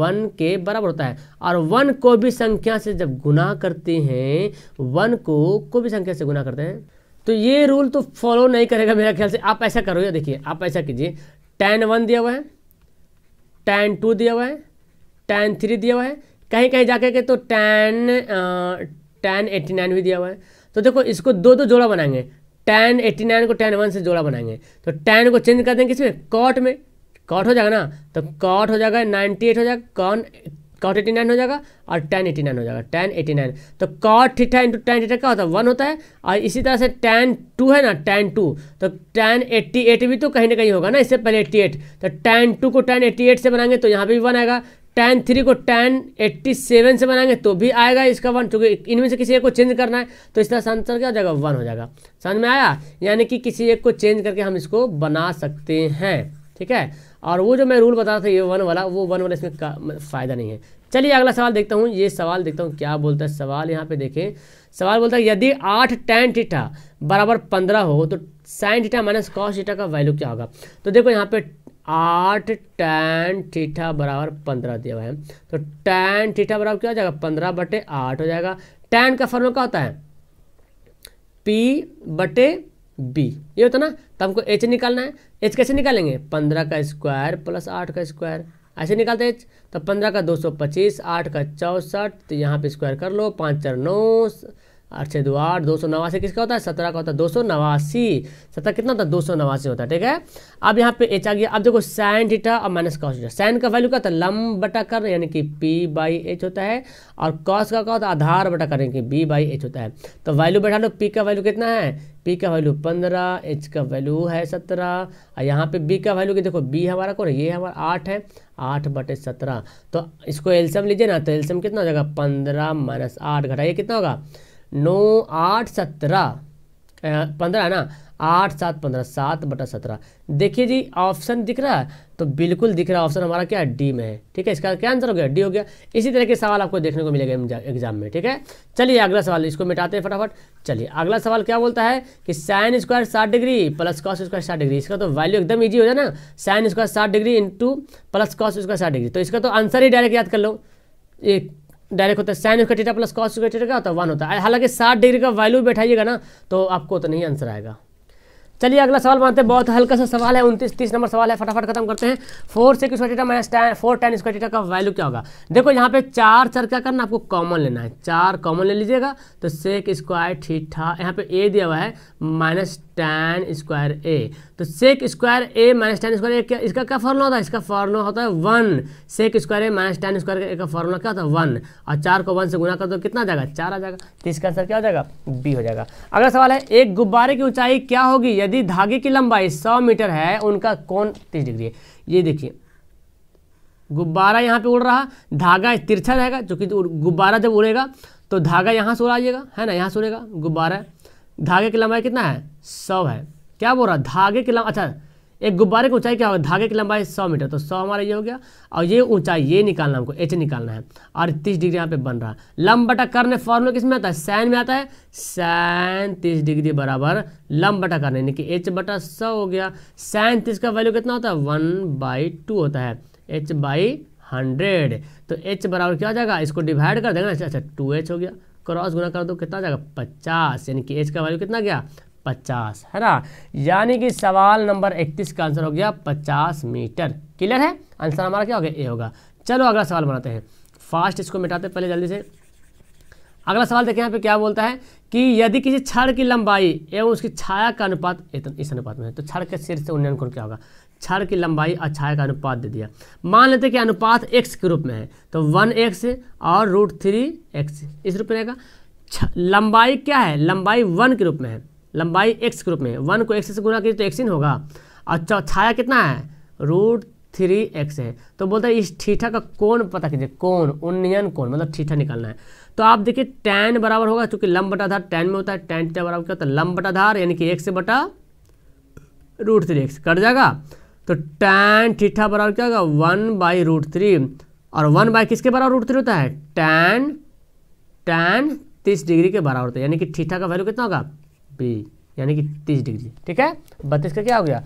वन के बराबर होता है और वन को भी संख्या से जब गुना करते करते हैं वन को कोई भी संख्या से गुना करते हैं तो ये रूल तो फॉलो नहीं करेगा मेरा ख्याल से आप ऐसा करो या देखिए आप ऐसा कीजिए टेन वन दिया हुआ है टेन टू दिया हुआ है टेन थ्री दिया हुआ है कहीं कहीं जाकर के तो टेन टेन एट्टी नाइन भी दिया हुआ है तो देखो इसको दो दो जोड़ा बनाएंगे टेन एट्टी नाइन को टेन वन से जोड़ा बनाएंगे तो टेन को चेंज कर देंगे किसमें कॉट में कॉट हो जाएगा ना तो कॉट हो जाएगा नाइन्टी एट हो जाएगा कॉन कॉट एटी नाइन हो जाएगा और टेन एटी नाइन हो जाएगा टेन एटी नाइन तो cot theta into tan theta क्या होता है वन होता है और इसी तरह से टेन टू है ना टेन टू तो टेन एट्टी एट भी तो कहीं ना कहीं होगा ना इससे पहले एट्टी एट तो टेन टू को टेन एट्टी एट से बनाएंगे तो यहाँ पे भी वन आएगा टेन थ्री को टेन एट्टी सेवन से बनाएंगे तो भी आएगा इसका वन क्योंकि इनमें से किसी एक को चेंज करना है तो इस तरह से आंसर क्या हो जाएगा वन हो जाएगा समझ में आया यानी कि किसी एक को चेंज करके हम इसको बना सकते हैं ठीक है और वो जो मैं रूल बता रहा था ये वन वाला वो वन वाला इसमें फ़ायदा नहीं है चलिए अगला सवाल देखता हूँ ये सवाल देखता हूँ क्या बोलता है सवाल यहाँ पे देखें सवाल बोलता है यदि आठ टैन टीटा बराबर पंद्रह हो तो sine theta minus cos theta का वैल्यू क्या होगा तो देखो यहाँ पे आठ टैन टीठा बराबर पंद्रह दिया हुआ है तो टैन टीठा बराबर क्या हो जाएगा पंद्रह बटे आठ हो जाएगा टैन का फॉर्मूला क्या होता है पी बटे बी ये होता ना तो हमको एच निकालना है एच कैसे निकालेंगे पंद्रह का स्क्वायर प्लस आठ का स्क्वायर ऐसे निकालते एच तो पंद्रह का दो सौ पच्चीस आठ का चौंसठ तो यहाँ पे स्क्वायर कर लो पाँच चार नौ आठ छः दो आठ दो सौ नवासी किसका होता है सत्रह का होता है दो सौ नवासी सत्रह कितना होता है दो सौ नवासी होता है ठीक है अब यहाँ पे एच आ गया अब देखो साइन डीटा और माइनस कॉस डीटा साइन का वैल्यू क्या होता है लम बटा कर यानी कि पी बाई एच होता है और कॉस का क्या होता है आधार बटा कर यानी कि बी बाई एच होता है तो वैल्यू बैठा लो पी का वैल्यू कितना है पी का वैल्यू पंद्रह एच का वैल्यू है सत्रह और यहाँ पे बी का वैल्यू की देखो बी हमारा कौन है ये हमारा आठ है आठ बटे सत्रह तो इसको एल्सम लीजिए ना तो एल्सम कितना हो जाएगा पंद्रह माइनस आठ घटाइए कितना होगा नौ आठ सत्रह पंद्रह है ना आठ सात पंद्रह सात बटा सत्रह देखिए जी ऑप्शन दिख रहा है तो बिल्कुल दिख रहा है ऑप्शन हमारा क्या डी में है ठीक है इसका क्या आंसर हो गया डी हो गया इसी तरह के सवाल आपको देखने को मिलेगा एग्जाम में ठीक है चलिए अगला सवाल इसको मिटाते हैं फटाफट चलिए अगला सवाल क्या बोलता है कि साइन स्क्वायर साठ डिग्री प्लस कॉस स्क्वायर साठ डिग्री इसका तो वैल्यू एकदम ईजी हो जाए ना साइन स्क्वायर साठ degree into plus cos square साठ डिग्री तो इसका तो आंसर ही डायरेक्ट याद कर लो डायरेक्ट होता है साइन उसका टीटा प्लस कॉस उसका टीटा का होता है वन होता है हालांकि साठ डिग्री का वैल्यू बैठाइएगा ना तो आपको तो नहीं आंसर आएगा चलिए अगला सवाल मानते हैं बहुत हल्का सा सवाल है उनतीस तीस नंबर सवाल है फटाफट खत्म करते हैं फोर से square theta minus tan four tan square theta का वैल्यू क्या होगा देखो यहाँ पे चार चार क्या करना आपको कॉमन लेना है चार कॉमन ले लीजिएगा तो सेक स्क्वायर ठीक ठाक यहाँ पे ए दिया हुआ है माइनस टेन स्क्वायर ए तो sec square A minus tan square A क्या इसका क्या फॉर्मूला होता है इसका फॉर्मूला होता है one sec square A minus tan square A का फॉर्मूला क्या होता है वन और चार को वन से गुना कर दो कितना आ जाएगा चार आ जाएगा तो इसका आंसर क्या हो जाएगा बी हो जाएगा अगला सवाल है एक गुब्बारे की ऊंचाई क्या होगी यदि धागे की लंबाई सौ मीटर है उनका कौन तीस डिग्री है ये देखिए गुब्बारा यहाँ पर उड़ रहा धागा तिरछा रहेगा चूंकि तो गुब्बारा जब उड़ेगा तो धागा यहाँ से उड़ाइएगा है ना यहाँ से उड़ेगा गुब्बारा धागे की लंबाई कितना है सौ है क्या बोल रहा धागे की लंबाई अच्छा एक गुब्बारे की ऊंचाई क्या होगा धागे की लंबाई सौ मीटर तो सौ हमारा ये हो गया और ये ऊंचाई ये निकालना हमको एच निकालना है और तीस डिग्री यहाँ पे बन रहा है लंब बटा करने फॉर्मूला किस में आता है सैन में आता है सैन तीस डिग्री बराबर लंब बटा करने यानी कि एच बटा सौ हो गया सैन तीस का वैल्यू कितना होता है वन बाई टू होता है एच बाई हंड्रेड तो एच बराबर क्या हो जाएगा इसको डिवाइड कर देगा अच्छा अच्छा टू एच हो गया क्रॉस गुना कर दो कितना जाएगा पचास यानी कि एच का वैल्यू कितना गया पचास है ना यानी कि सवाल नंबर इकतीस का आंसर हो गया पचास मीटर क्लियर है आंसर हमारा क्या हो गया ए होगा चलो अगला सवाल बनाते हैं फास्ट इसको मिटाते पहले जल्दी से अगला सवाल देखें यहाँ पे क्या बोलता है कि यदि किसी छड़ की लंबाई एवं उसकी छाया का अनुपात तो इस अनुपात में है तो छड़ के सिर से उन्नयन कौन क्या होगा छड़ की लंबाई और छाया का अनुपात दे दिया मान लेते हैं कि अनुपात एक्स के रूप में है तो वन एक्स और रूट थ्री एक्स इस रूप में रहेगा लंबाई क्या है लंबाई वन के रूप में है लंबाई एक्स के रूप में वन को एक्स से गुना कीजिए तो एक्सिन होगा और अच्छा, छाया कितना है रूट थ्री एक्स है तो बोलता है इस ठीठा का कौन पता कीजिए कौन उन्नयन कौन मतलब ठीठा निकालना है तो आप देखिए टैन बराबर होगा क्योंकि लंब बटाधार टैन में होता है टैन थीटा बराबर क्या होता है लंब बटाधार यानी कि एक से बटा रूट थ्री एक्स कट जाएगा तो टैन ठीठा बराबर क्या होगा वन बाई रूट थ्री और वन बाई किसके बराबर रूट थ्री होता है टैन टैन तीस डिग्री के बराबर होता है यानी कि ठीठा का वैल्यू कितना होगा पी यानी कि तीस डिग्री ठीक है बत्तीस का क्या हो गया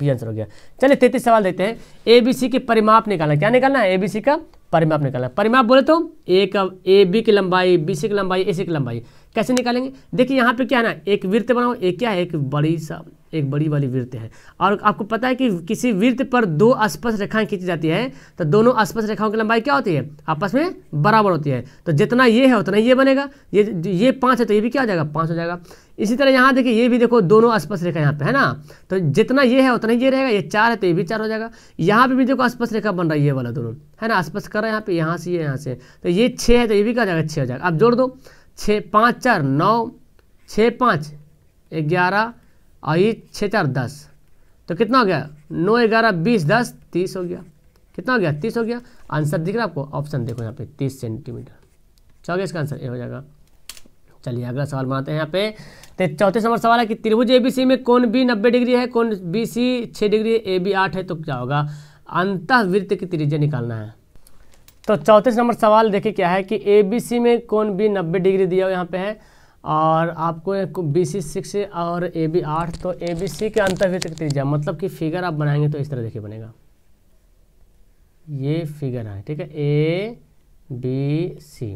बी आंसर हो गया चलिए तैतीस सवाल देते हैं ए बी सी के परिमाप निकालना क्या निकालना है ए बी सी का परिमाप निकालना परिमाप बोले तो ए का ए बी की लंबाई बी सी की लंबाई ए सी की लंबाई कैसे निकालेंगे देखिए यहाँ पे क्या है ना एक वृत्त बनाओ एक क्या है एक बड़ी सा एक बड़ी वाली वृत्त है और आपको पता है कि किसी वृत्त पर दो स्पर्श रेखाएं खींची जाती है तो दोनों स्पर्श रेखाओं की लंबाई क्या होती है आपस में बराबर होती है तो जितना ये है उतना ये बनेगा ये ये पाँच है तो ये भी क्या हो जाएगा पाँच हो जाएगा इसी तरह यहाँ देखिए ये भी देखो दोनों स्पर्श रेखा यहाँ पे है ना तो जितना ये है उतना ही ये रहेगा ये चार है तो ये भी चार हो जाएगा यहाँ पे भी देखो स्पर्श रेखा बन रहा है ये वाला दोनों है ना स्पर्श कर रहा है यहाँ पे यहाँ से ये यहाँ से तो ये छः है तो ये भी क्या जाएगा छः हो जाएगा आप जोड़ दो छः पाँच चार नौ छः पाँच ग्यारह और ये छः चार दस तो कितना हो गया नौ ग्यारह बीस दस तीस हो गया कितना हो गया तीस हो गया आंसर दिख रहा है आपको ऑप्शन देखो यहाँ पे तीस सेंटीमीटर चौबीस का आंसर ये हो जाएगा चलिए अगला सवाल बनाते हैं यहाँ पे तो चौतीस नंबर सवाल है कि त्रिभुज ए में कौन बी नब्बे डिग्री है कौन बी सी छः डिग्री ए बी आठ है तो क्या होगा अंत वृत्त की त्रिज्या निकालना है तो चौंतीस नंबर सवाल देखिए क्या है कि ए बी सी में कौन बी नब्बे डिग्री दिया हुआ यहाँ पे है और आपको बी सी सिक्स और ए बी आठ तो ए बी सी के अंतर्वृत्त की त्रिज्या मतलब कि फिगर आप बनाएंगे तो इस तरह देखिए बनेगा ये फिगर है ठीक है ए बी सी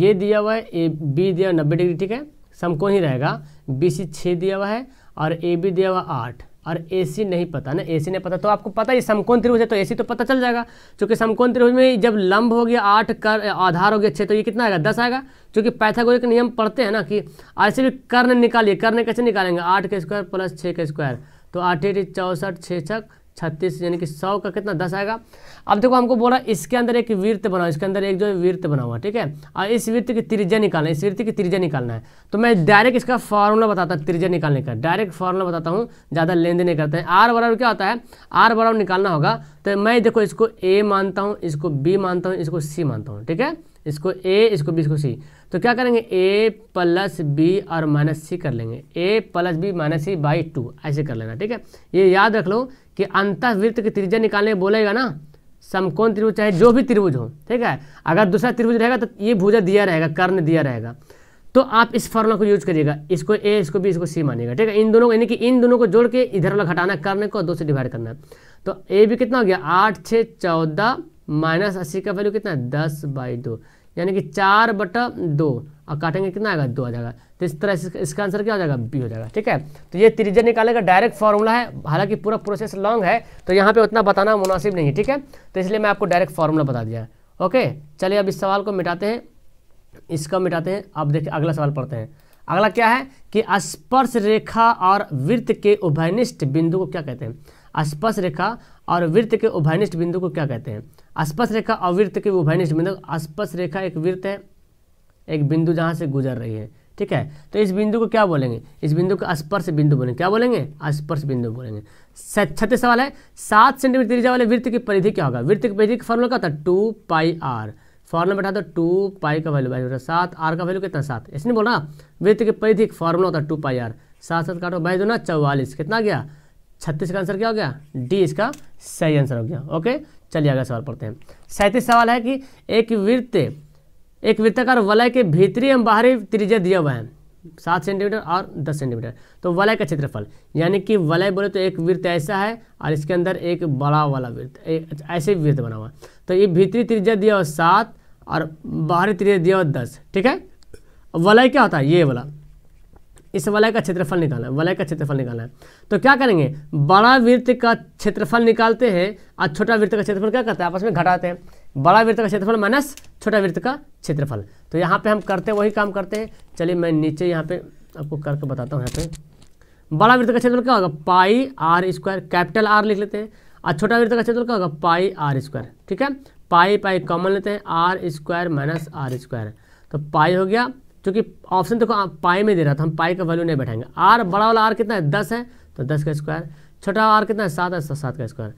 ये दिया हुआ है ए बी दिया नब्बे डिग्री ठीक है समकोण ही रहेगा बी सी छः दिया हुआ है और ए बी दिया हुआ आठ और ए सी नहीं पता ना ए सी नहीं पता तो आपको पता ही समकोण त्रिभुज है तो ए सी तो पता चल जाएगा क्योंकि समकोण त्रिभुज में जब लंब हो गया आठ कर आधार हो गया छः तो ये कितना आएगा दस आएगा क्योंकि पैथागोरिक नियम पढ़ते हैं ना कि ऐसे भी कर्ण निकालिए कर्ण कैसे निकालेंगे आठ का स्क्वायर प्लस छः का स्क्वायर तो आठ एट चौंसठ छः छः छत्तीस यानी कि सौ का कितना दस आएगा अब देखो हमको बोला इसके अंदर एक वृत्त बनाओ इसके अंदर एक जो है वृत्त बना हुआ ठीक है और इस वृत्त की त्रिज्या निकालना है इस वृत्त की त्रिज्या निकालना है तो मैं डायरेक्ट इसका फॉर्मूला बताता हूँ त्रिज्या निकालने का डायरेक्ट फार्मूला बताता हूँ ज़्यादा लेन देन नहीं करते हैं आर बराबर क्या होता है आर बराबर निकालना होगा तो मैं देखो इसको ए मानता हूँ इसको बी मानता हूँ इसको सी मानता हूँ ठीक है इसको ए इसको बी इसको सी तो क्या करेंगे ए प्लस बी और माइनस सी कर लेंगे A plus B minus C by two ऐसे कर लेना ठीक है ये याद रख लो कि अंतःवृत्त की त्रिज्या निकालने बोलेगा ना समकोण त्रिभुज चाहे जो भी त्रिभुज हो ठीक है अगर दूसरा त्रिभुज रहेगा तो ये भुजा दिया रहेगा कर्ण दिया रहेगा तो आप इस फॉर्मूला को यूज करिएगा इसको ए इसको बी इसको सी मानिएगा ठीक है इन दोनों को यानी कि इन दोनों को जोड़ के इधर वाला घटाना करने को दो से डिवाइड करना है तो ए भी कितना हो गया आठ छः चौदह माइनस अस्सी का वैल्यू कितना है दस बाई दो यानी कि चार बटा दो और काटेंगे कितना आएगा दो आ जाएगा तो इस तरह से इसका आंसर क्या हो जाएगा बी हो जाएगा ठीक है तो ये त्रिज्या निकालने का डायरेक्ट फार्मूला है हालांकि पूरा प्रोसेस लॉन्ग है तो यहाँ पे उतना बताना मुनासिब नहीं है ठीक है तो इसलिए मैं आपको डायरेक्ट फार्मूला बता दिया ओके चलिए अब इस सवाल को मिटाते हैं इसका मिटाते हैं अब देखिए अगला सवाल पढ़ते हैं अगला क्या है कि स्पर्श रेखा और वृत्त के उभयनिष्ठ बिंदु को क्या कहते हैं स्पर्श रेखा और वृत्त के उभयनिष्ठ बिंदु को क्या कहते हैं स्पर्श रेखा अवृत्त के उभयनिष्ठ बिंदु स्पर्श रेखा एक वृत्त है एक बिंदु जहाँ से गुजर रही है ठीक है तो इस बिंदु को क्या बोलेंगे इस बिंदु को स्पर्श बिंदु बोलेंगे क्या बोलेंगे स्पर्श बिंदु बोलेंगे छत्तीस सवाल है सात सेंटीमीटर त्रिज्या वाले वृत्त की परिधि क्या होगा वृत्त की परिधि का फॉर्मूला क्या था टू पाई आर फॉर्मूला बैठा था तो टू पाई का वैल्यू बाई सात आर का वैल्यू कितना सात ऐसे नहीं बोला वृत्त की परिधि का फॉर्मूला होता है टू पाई आर सात सात काटो बाई दो ना चौवालीस कितना गया छत्तीस का आंसर क्या हो गया डी इसका सही आंसर हो गया ओके चलिए अगला सवाल पढ़ते हैं सैंतीस सवाल है कि एक वृत्त एक वृत्ताकार वलय के भीतरी एवं बाहरी त्रिज्या दिया हुआ है सात सेंटीमीटर और दस सेंटीमीटर तो वलय का क्षेत्रफल यानी कि वलय बोले तो एक वृत्त ऐसा है और इसके अंदर एक बड़ा वाला वृत्त ऐसे वृत्त बना हुआ तो ये भीतरी त्रिज्या दिया हुआ सात और बाहरी त्रिज्या दिया हुआ दस ठीक है वलय क्या होता है ये वाला इस वलय का क्षेत्रफल निकालना है वलय का क्षेत्रफल निकालना है तो क्या करेंगे बड़ा वृत्त का क्षेत्रफल निकालते हैं और छोटा वृत्त का क्षेत्रफल क्या करते हैं आपस में घटाते हैं बड़ा वृत्त का क्षेत्रफल माइनस छोटा वृत्त का क्षेत्रफल तो यहाँ पे हम करते हैं वही काम करते हैं चलिए मैं नीचे यहाँ पे आपको करके बताता हूँ यहाँ पे बड़ा वृत्त का क्षेत्रफल क्या होगा pi R square capital R लिख लेते हैं और छोटा वृत्त का क्षेत्रफल क्या होगा पाई आर स्क्वायर ठीक है पाई पाई कॉमन लेते हैं R square minus R square तो पाई हो गया क्योंकि ऑप्शन देखो पाई में दे रहा था हम पाई का वैल्यू नहीं बैठाएंगे आर बड़ा वाला आर कितना है दस है तो दस का स्क्वायर छोटा आर कितना है सात है तो सात का स्क्वायर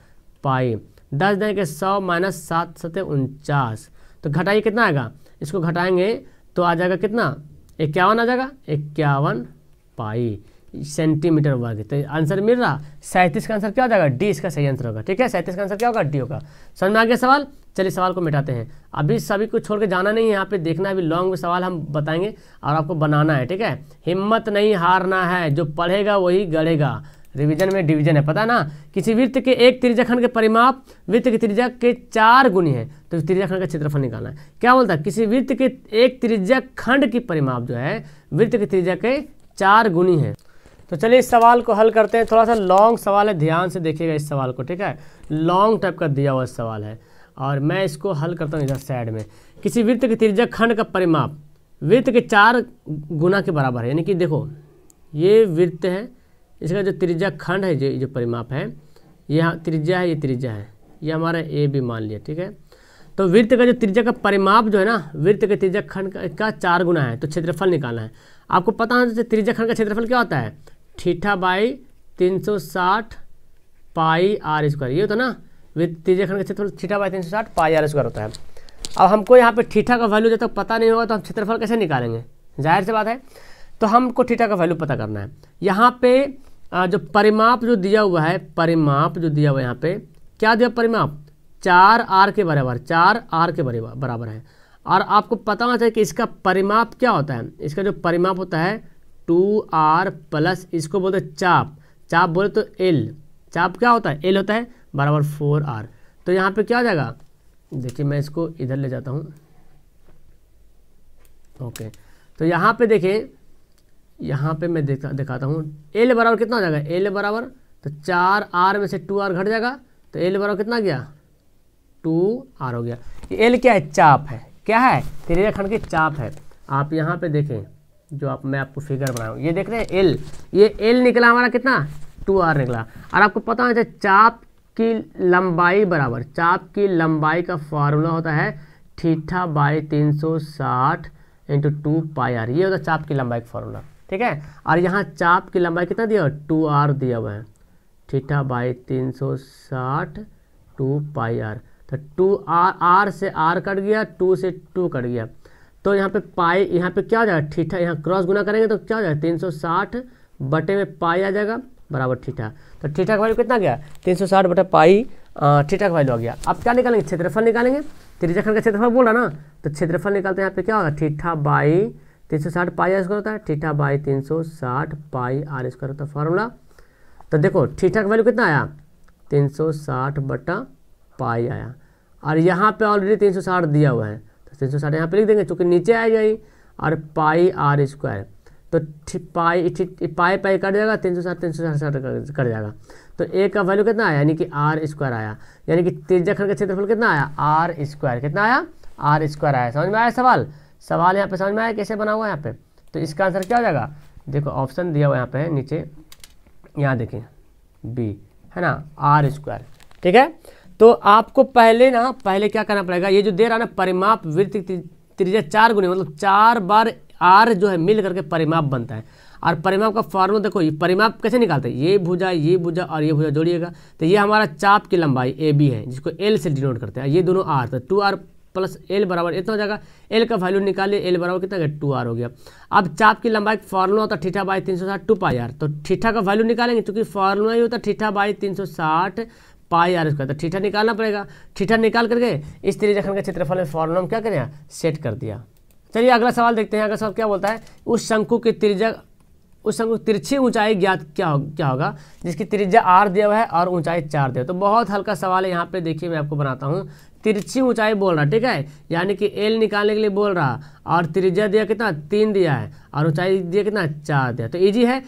पाई दस देंगे सौ माइनस सात सत्य उनचास तो घटाइए कितना आएगा इसको घटाएंगे तो आ जाएगा कितना इक्यावन आ जाएगा इक्यावन पाई सेंटीमीटर वर्ग तो आंसर मिल रहा सैंतीस का आंसर क्या हो जाएगा डी इसका सही आंसर होगा ठीक है सैंतीस का आंसर क्या होगा डी होगा समझ में आ गया सवाल चलिए सवाल को मिटाते हैं अभी सभी को छोड़ के जाना नहीं है यहाँ पे देखना अभी लॉन्ग सवाल हम बताएंगे और आपको बनाना है ठीक है हिम्मत नहीं हारना है जो पढ़ेगा वही गढ़ेगा रिविजन में डिविजन है पता ना किसी वृत्त के एक त्रिजखंड के परिमाप वृत्त के त्रिजक के चार गुनी है तो त्रिजाखंड का क्षेत्रफल निकालना है क्या बोलता है किसी वृत्त के एक त्रिजक खंड की परिमाप जो है वृत्त के त्रिजक के चार गुनी है तो चलिए इस सवाल को हल करते हैं थोड़ा सा लॉन्ग सवाल है ध्यान से देखिएगा इस सवाल को ठीक है लॉन्ग टाइप का दिया हुआ सवाल है और मैं इसको हल करता हूँ इधर साइड में किसी वृत्त के त्रिज्या खंड का परिमाप वृत्त के चार गुना के बराबर है यानी कि देखो ये वृत्त है इसका जो त्रिज्या खंड है जो जो परिमाप है यह त्रिज्या है ये त्रिज्या है ये हमारा ए भी मान लिया ठीक है तो वृत्त का जो त्रिज्या का परिमाप जो है ना वृत्त के त्रिज्या खंड का, का चार गुना है तो क्षेत्रफल निकालना है आपको पता होना चाहिए त्रिज्या खंड का क्षेत्रफल क्या होता है ठीठा बाई तीन सौ साठ पाई आर स्क्वायर ये होता तो है ना विद खंड का क्षेत्रफल ठीठा बाई तीन सौ साठ पाई आर स्क्वायर होता है अब हमको यहाँ पे ठीठा का वैल्यू जब तक पता नहीं होगा तो हम क्षेत्रफल कैसे निकालेंगे जाहिर सी बात है तो हमको ठीठा का वैल्यू पता करना है यहाँ पे जो परिमाप जो दिया हुआ है परिमाप जो दिया हुआ है यहाँ पे क्या दिया परिमाप चार आर के बराबर चार आर के बराबर है और आपको पता होना चाहिए कि इसका परिमाप क्या होता है इसका जो परिमाप होता है टू आर प्लस इसको बोलते चाप चाप बोले तो एल चाप क्या होता है एल होता है बराबर फोर आर तो यहाँ पे क्या आ जाएगा देखिए मैं इसको इधर ले जाता हूँ ओके तो यहाँ पे देखें यहाँ पे मैं देखा दिखाता हूँ एल बराबर कितना हो जाएगा एल बराबर तो चार आर में से टू आर घट जाएगा तो एल बराबर कितना गया टू आर हो गया एल क्या है चाप है क्या है तेरे खंड की चाप है आप यहाँ पे देखें जो आप मैं आपको फिगर बनाऊँ ये देख रहे हैं एल ये एल निकला हमारा कितना टू आर निकला और आपको पता होना चाहिए चाप की लंबाई बराबर चाप की लंबाई का फार्मूला होता है ठीठा बाई तीन सौ साठ इंटू टू पाई आर ये होता है चाप की लंबाई का फार्मूला ठीक है और यहाँ चाप की लंबाई कितना दिया हुआ टू आर दिया हुआ है ठीठा बाई तीन सौ साठ टू पाई आर तो टू आर आर से आर कट गया टू से टू कट गया तो यहाँ पे पाई यहाँ पे क्या हो जाएगा ठीठा यहाँ क्रॉस गुना करेंगे तो क्या हो जाएगा तीन सौ साठ बटे में पाई आ जाएगा बराबर ठीठा तो ठीठा का वैल्यू कितना गया तीन सौ साठ बटे पाई ठीठा का वैल्यू आ गया अब क्या निकालेंगे क्षेत्रफल निकालेंगे त्रिजखंड का क्षेत्रफल बोला ना तो क्षेत्रफल निकालते हैं यहाँ पे क्या होगा ठीठा बाई तीन सौ साठ पाई आर होता है ठीठा बाई तीन सौ साठ पाई आर स्क्वायर होता है फॉर्मूला तो देखो ठीठा का वैल्यू कितना आया तीन सौ साठ बटा पाई आया और यहाँ पे ऑलरेडी तीन सौ साठ दिया हुआ है तीन सौ यहाँ पे लिख देंगे चूंकि नीचे आ ही और पाई आर स्क्वायर तो पाई पाई पाई कट जाएगा तीन सौ साठ तीन सौ साठ कट जाएगा तो ए का वैल्यू कितना आया यानी कि आर स्क्वायर आया यानी कि तिरजा खंड का क्षेत्रफल कितना आया आर स्क्वायर कितना आया आर स्क्वायर आया समझ में आया सवाल सवाल यहाँ पे समझ में आया कैसे बना हुआ है यहाँ पे तो इसका आंसर क्या हो जाएगा देखो ऑप्शन दिया हुआ यहाँ पे है नीचे यहाँ देखिए बी है ना आर स्क्वायर ठीक है तो आपको पहले ना पहले क्या करना पड़ेगा ये जो दे रहा है ना परिमाप वृत्त त्रिज्या चार गुने मतलब चार बार आर जो है मिल करके परिमाप बनता है और परिमाप का फॉर्मूला देखो ये परिमाप कैसे निकालते हैं ये भुजा ये भुजा और ये भुजा जोड़िएगा तो ये हमारा चाप की लंबाई ए बी है जिसको एल से डिनोट करते हैं ये दोनों आर तो टू आर प्लस एल बराबर इतना हो जाएगा एल का वैल्यू निकालिए एल बराबर कितना गया टू आर हो गया अब चाप की लंबाई का फॉर्मूला होता है ठीठा बाई तीन सौ साठ टू पाई आर तो ठीठा का वैल्यू निकालेंगे क्योंकि फॉर्मूला ही होता है ठीठा बाई तीन सौ साठ पाई आर स्क्वायर तो ठीठा निकालना पड़ेगा ठीठा निकाल करके इस त्रिरेखण का क्षेत्रफल में फॉर्मूला क्या करें सेट कर दिया चलिए अगला सवाल देखते हैं अगला सवाल क्या बोलता है उस शंकु की त्रिज्या उस शंकु तिरछी ऊंचाई ज्ञात क्या हो क्या होगा जिसकी त्रिज्या आर दिया हुआ है और ऊंचाई चार दिया तो बहुत हल्का सवाल है यहाँ पे देखिए मैं आपको बनाता हूँ तिरछी ऊंचाई बोल रहा ठीक है यानी कि एल निकालने के लिए बोल रहा और त्रिज्या दिया कितना तीन दिया है और ऊंचाई दिया कितना चार दिया तो ईजी है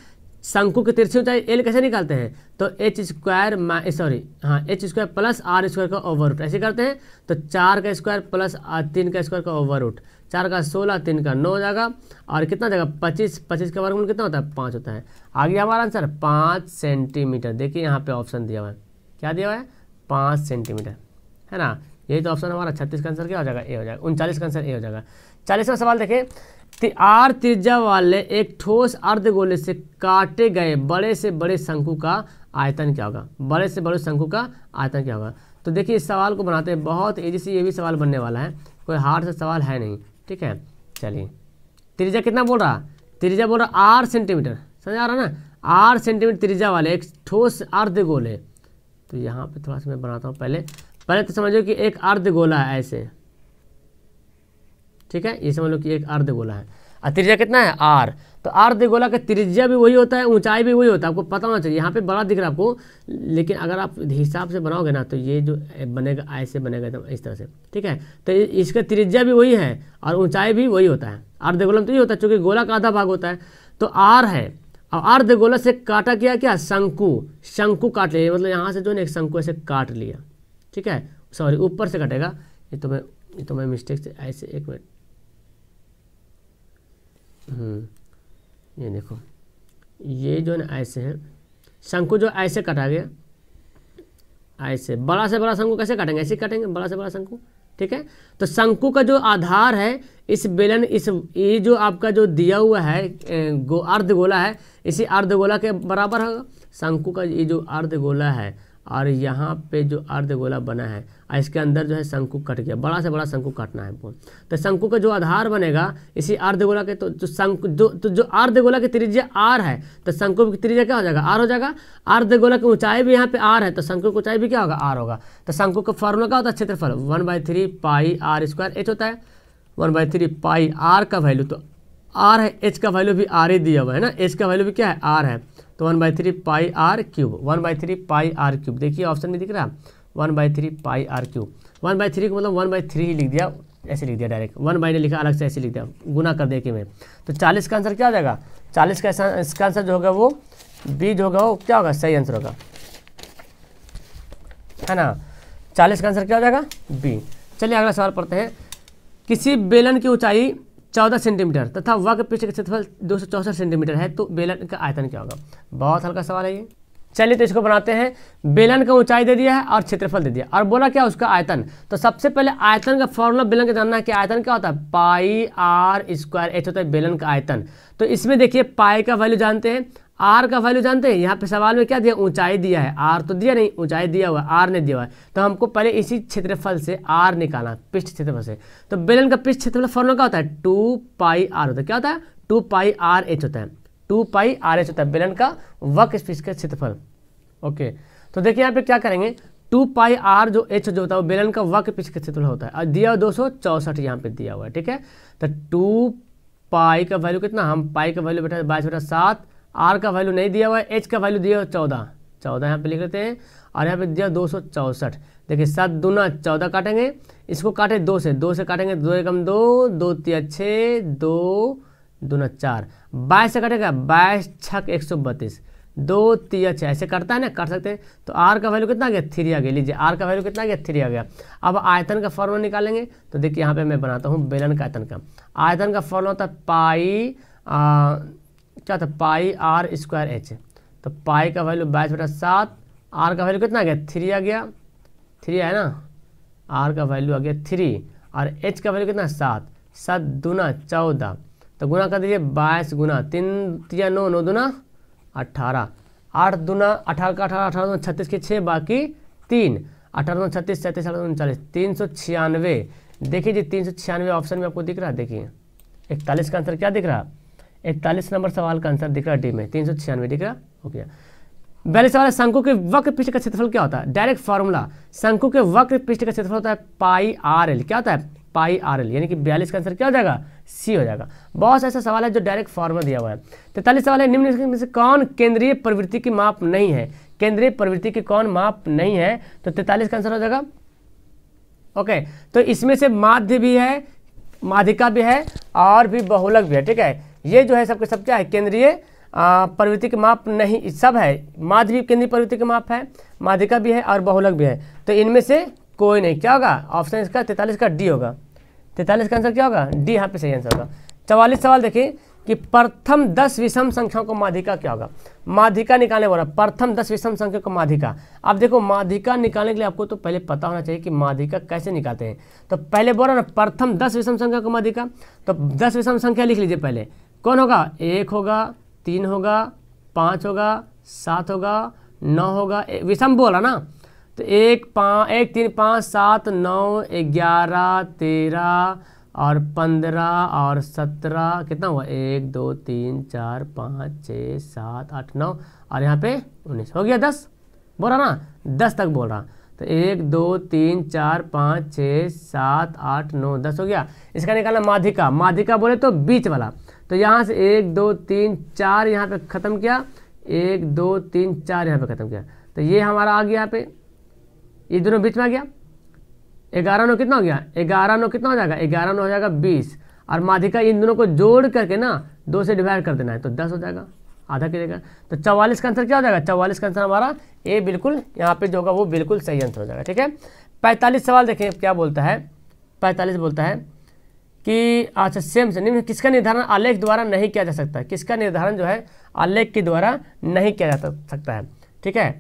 शंकु की तिरछी ऊंचाई एल कैसे निकालते हैं तो एच स्क्वायर सॉरी हाँ H square plus R square का ओवर रूट ऐसे करते हैं तो चार का स्क्वायर प्लस तीन का स्क्वायर का ओवर रूट चार का सोलह तीन का नौ हो जाएगा और कितना जाएगा पच्चीस पच्चीस का वर्गमूल कितना होता है पाँच होता है आगे हमारा आंसर पाँच सेंटीमीटर देखिए यहाँ पे ऑप्शन दिया हुआ है क्या दिया हुआ है पाँच सेंटीमीटर है ना यही तो ऑप्शन हमारा छत्तीस का आंसर क्या हो जाएगा ए हो जाएगा उनचालीस का आंसर ए हो जाएगा चालीसवा सवाल देखें आर त्रिज्या वाले एक ठोस अर्धगोले से काटे गए बड़े से बड़े शंकु का आयतन क्या होगा बड़े से बड़े शंकु का आयतन क्या होगा तो देखिए इस सवाल को बनाते हैं बहुत ईजी से ये भी सवाल बनने वाला है कोई हार्ड सा सवाल है नहीं ठीक है चलिए त्रिज्या कितना बोल रहा त्रिज्या बोल रहा आर सेंटीमीटर समझ आ रहा ना आर सेंटीमीटर त्रिज्या वाले एक ठोस अर्ध गोले तो यहाँ पर थोड़ा सा मैं बनाता हूँ पहले पहले तो समझो कि एक अर्ध गोला है ऐसे ठीक है ये समझ लो कि एक अर्ध गोला है और त्रिज्या कितना है आर तो अर्ध गोला का त्रिज्या भी वही होता है ऊंचाई भी वही होता है आपको पता होना चाहिए यहाँ पे बड़ा दिख रहा है आपको लेकिन अगर आप हिसाब से बनाओगे ना तो ये जो बनेगा ऐसे बनेगा तो इस तरह से ठीक है तो इसका त्रिज्या भी वही है और ऊंचाई भी वही होता है अर्धगोला गोला में तो ये होता है चूंकि गोला का आधा भाग होता है तो आर है और अर्ध गोला से काटा किया क्या शंकु शंकु काट लिया मतलब यहाँ से जो है एक शंकु ऐसे काट लिया ठीक है सॉरी ऊपर से कटेगा ये तो मैं ये तो मैं मिस्टेक से ऐसे एक मिनट हम्म, ये देखो ये जो है ऐसे हैं शंकु जो ऐसे कटा गया ऐसे बड़ा से बड़ा शंकु कैसे काटेंगे ऐसे काटेंगे बड़ा से बड़ा शंकु ठीक है तो शंकु का जो आधार है इस बेलन इस ये जो आपका जो दिया हुआ है गो अर्धगोला है इसी अर्धगोला के बराबर होगा शंकु का ये जो अर्धगोला है और यहाँ पे जो अर्धगोला बना है और इसके अंदर जो है शंकु कट गया बड़ा से बड़ा शंकु काटना है हमको तो शंकु का जो आधार बनेगा इसी अर्धगोला के तो जो शंकु जो तो जो अर्धगोला की त्रिज्या आर है तो शंकु की त्रिज्या क्या हो जाएगा आर हो जाएगा अर्धगोला की ऊंचाई भी यहाँ पे आर है तो शंकु की ऊंचाई भी क्या होगा आर होगा तो शंकु का फॉर्मूला क्या होता है क्षेत्रफल one by three pi R square H होता है one by three pi R का वैल्यू तो आर है एच का वैल्यू भी आर ही दिया हुआ है ना एच का वैल्यू भी क्या है आर है तो one by three pi R cube one by three pi R cube देखिए ऑप्शन में दिख रहा है one by three pi R cube one by three को मतलब वन बाई थ्री ही लिख दिया ऐसे लिख दिया डायरेक्ट वन बाई ने लिखा अलग से ऐसे लिख दिया गुना कर दिया कि मैं तो चालीस का आंसर क्या हो जाएगा चालीस का इसका आंसर जो होगा वो बी जो होगा वो क्या होगा सही आंसर होगा है ना चालीस का आंसर क्या हो जाएगा बी चलिए अगला सवाल पढ़ते हैं किसी बेलन की ऊंचाई चौदह सेंटीमीटर तथा वह के पीछे का क्षेत्रफल दो सेंटीमीटर है तो बेलन का आयतन क्या होगा बहुत हल्का सवाल है ये चलिए तो इसको बनाते हैं बेलन का ऊंचाई दे दिया है और क्षेत्रफल दे दिया और बोला क्या उसका आयतन तो सबसे पहले आयतन का फॉर्मूला बेलन का जानना है कि आयतन क्या होता है पाई आर स्क्वायर एच होता है बेलन का आयतन तो इसमें देखिए पाई का वैल्यू जानते हैं आर का वैल्यू जानते हैं यहाँ पे सवाल में क्या दिया ऊंचाई दिया है आर तो दिया नहीं ऊंचाई दिया हुआ आर ने दिया हुआ है तो हमको पहले इसी क्षेत्रफल से आर निकालना पृष्ठ क्षेत्रफल से तो बेलन का पृष्ठ क्षेत्रफल फॉर्मूला क्या होता है टू पाई आर होता है क्या होता है टू पाई आर एच होता है टू पाई आर एच होता है बेलन का वर्क स्पीस का क्षेत्रफल ओके तो देखिए यहाँ पे क्या करेंगे टू पाई आर जो एच जो होता है वो बेलन का वक स्पेस का क्षेत्रफल होता है और दिया दो सौ चौसठ यहाँ पे दिया हुआ है ठीक है तो टू पाई का वैल्यू कितना हम पाई का वैल्यू बैठा बाईस बैठा सात आर का वैल्यू नहीं दिया हुआ है एच का वैल्यू दिया हुआ चौदह चौदह यहाँ पे लिख लेते हैं और यहाँ पे दिया दो सौ चौसठ देखिए सात दूना चौदह काटेंगे इसको काटे दो से दो से काटेंगे दो एकम दो दो तीन छः दो दोनों चार बाईस से कटेगा बाईस छक एक सौ बत्तीस दो तीन छः ऐसे करता है ना कर सकते हैं तो आर का वैल्यू कितना गया थ्री आ गया लीजिए आर का वैल्यू कितना गया थ्री आ गया अब आयतन का फॉर्मूला निकालेंगे तो देखिए यहाँ पे मैं बनाता हूँ बेलन का आयतन का आयतन का फॉर्मूला होता है पाई आ, क्या था पाई आर स्क्वायर एच तो पाई का वैल्यू बाईस बटा सात आर का वैल्यू कितना आ गया थ्री आ गया थ्री है ना आर का वैल्यू आ गया थ्री और एच का वैल्यू कितना सात सात दूना चौदह तो गुना कर दीजिए बाईस गुना तीन तिया नौ नौ दुना अट्ठारह आठ दुना अठारह का अठारह अठारह दुना छत्तीस के छः बाकी तीन अठारह दुना छत्तीस सैंतीस अठारह उनचालीस तीन सौ छियानवे देखिए जी तीन सौ छियानवे ऑप्शन में आपको दिख रहा है देखिए इकतालीस का आंसर क्या दिख रहा है इकतालीस नंबर सवाल का आंसर दिख रहा है डी में तीन सौ छियानवे दिख रहा ओके पहले सवाल है शंकु के वक्र पृष्ठ का क्षेत्रफल क्या होता है डायरेक्ट फार्मूला शंकु के वक्र पृष्ठ का क्षेत्रफल होता है पाई आर एल क्या होता है पाई आर एल यानी कि बयालीस का आंसर क्या हो जाएगा सी हो जाएगा बहुत ऐसा सवाल है जो डायरेक्ट फॉर्म दिया हुआ है तैतालीस सवाल है निम्न में से कौन केंद्रीय प्रवृत्ति की माप नहीं है केंद्रीय प्रवृत्ति की कौन माप नहीं है तो तैतालीस का आंसर हो जाएगा ओके तो इसमें से माध्य भी है माधिका भी है और भी बहुलक भी है ठीक है ये जो है सबके सब क्या है केंद्रीय प्रवृत्ति के माप नहीं सब है माध्य भी केंद्रीय प्रवृत्ति के माप है माधिका भी है और बहुलक भी है तो इनमें से कोई नहीं क्या होगा ऑप्शन इसका तैतालीस का डी होगा तैंतालीस का आंसर क्या होगा डी यहाँ पे सही आंसर होगा चवालीस सवाल देखिए कि प्रथम दस विषम संख्याओं को माधिका क्या होगा माधिका निकालने वाला प्रथम दस विषम संख्या को माधिका अब देखो माधिका निकालने के लिए आपको तो पहले पता होना चाहिए कि माधिका कैसे निकालते हैं तो पहले बोला ना प्रथम दस विषम संख्या को माधिका तो दस विषम संख्या लिख लीजिए पहले कौन होगा एक होगा तीन होगा पाँच होगा सात होगा नौ होगा विषम बोला ना तो एक पाँच एक तीन पाँच सात नौ ग्यारह तेरह और पंद्रह और सत्रह कितना हुआ एक दो तीन चार पाँच छः सात आठ नौ और यहाँ पे उन्नीस हो गया दस बोल रहा ना दस तक बोल रहा तो एक दो तीन चार पाँच छः सात आठ नौ दस हो गया इसका निकालना माधिका माधिका बोले तो बीच वाला तो यहाँ से एक दो तीन चार यहाँ पे ख़त्म किया एक दो तीन चार यहाँ पे ख़त्म किया तो ये हमारा आ गया यहाँ पे ये दोनों बीच में आ गया ग्यारह नौ कितना हो गया ग्यारह नौ कितना हो जाएगा ग्यारह नौ हो जाएगा बीस और माधिका इन दोनों को जोड़ करके ना दो से डिवाइड कर देना है तो दस हो जाएगा आधा किलेगा तो चवालीस का आंसर क्या हो जाएगा चवालीस का आंसर हमारा ए बिल्कुल यहाँ पे जो होगा वो बिल्कुल सही आंसर हो जाएगा ठीक है पैंतालीस सवाल देखें क्या बोलता है पैंतालीस बोलता है कि अच्छा सेम से निम्न किसका निर्धारण आलेख द्वारा नहीं किया जा सकता किसका निर्धारण जो है आलेख के द्वारा नहीं किया जा सकता है ठीक है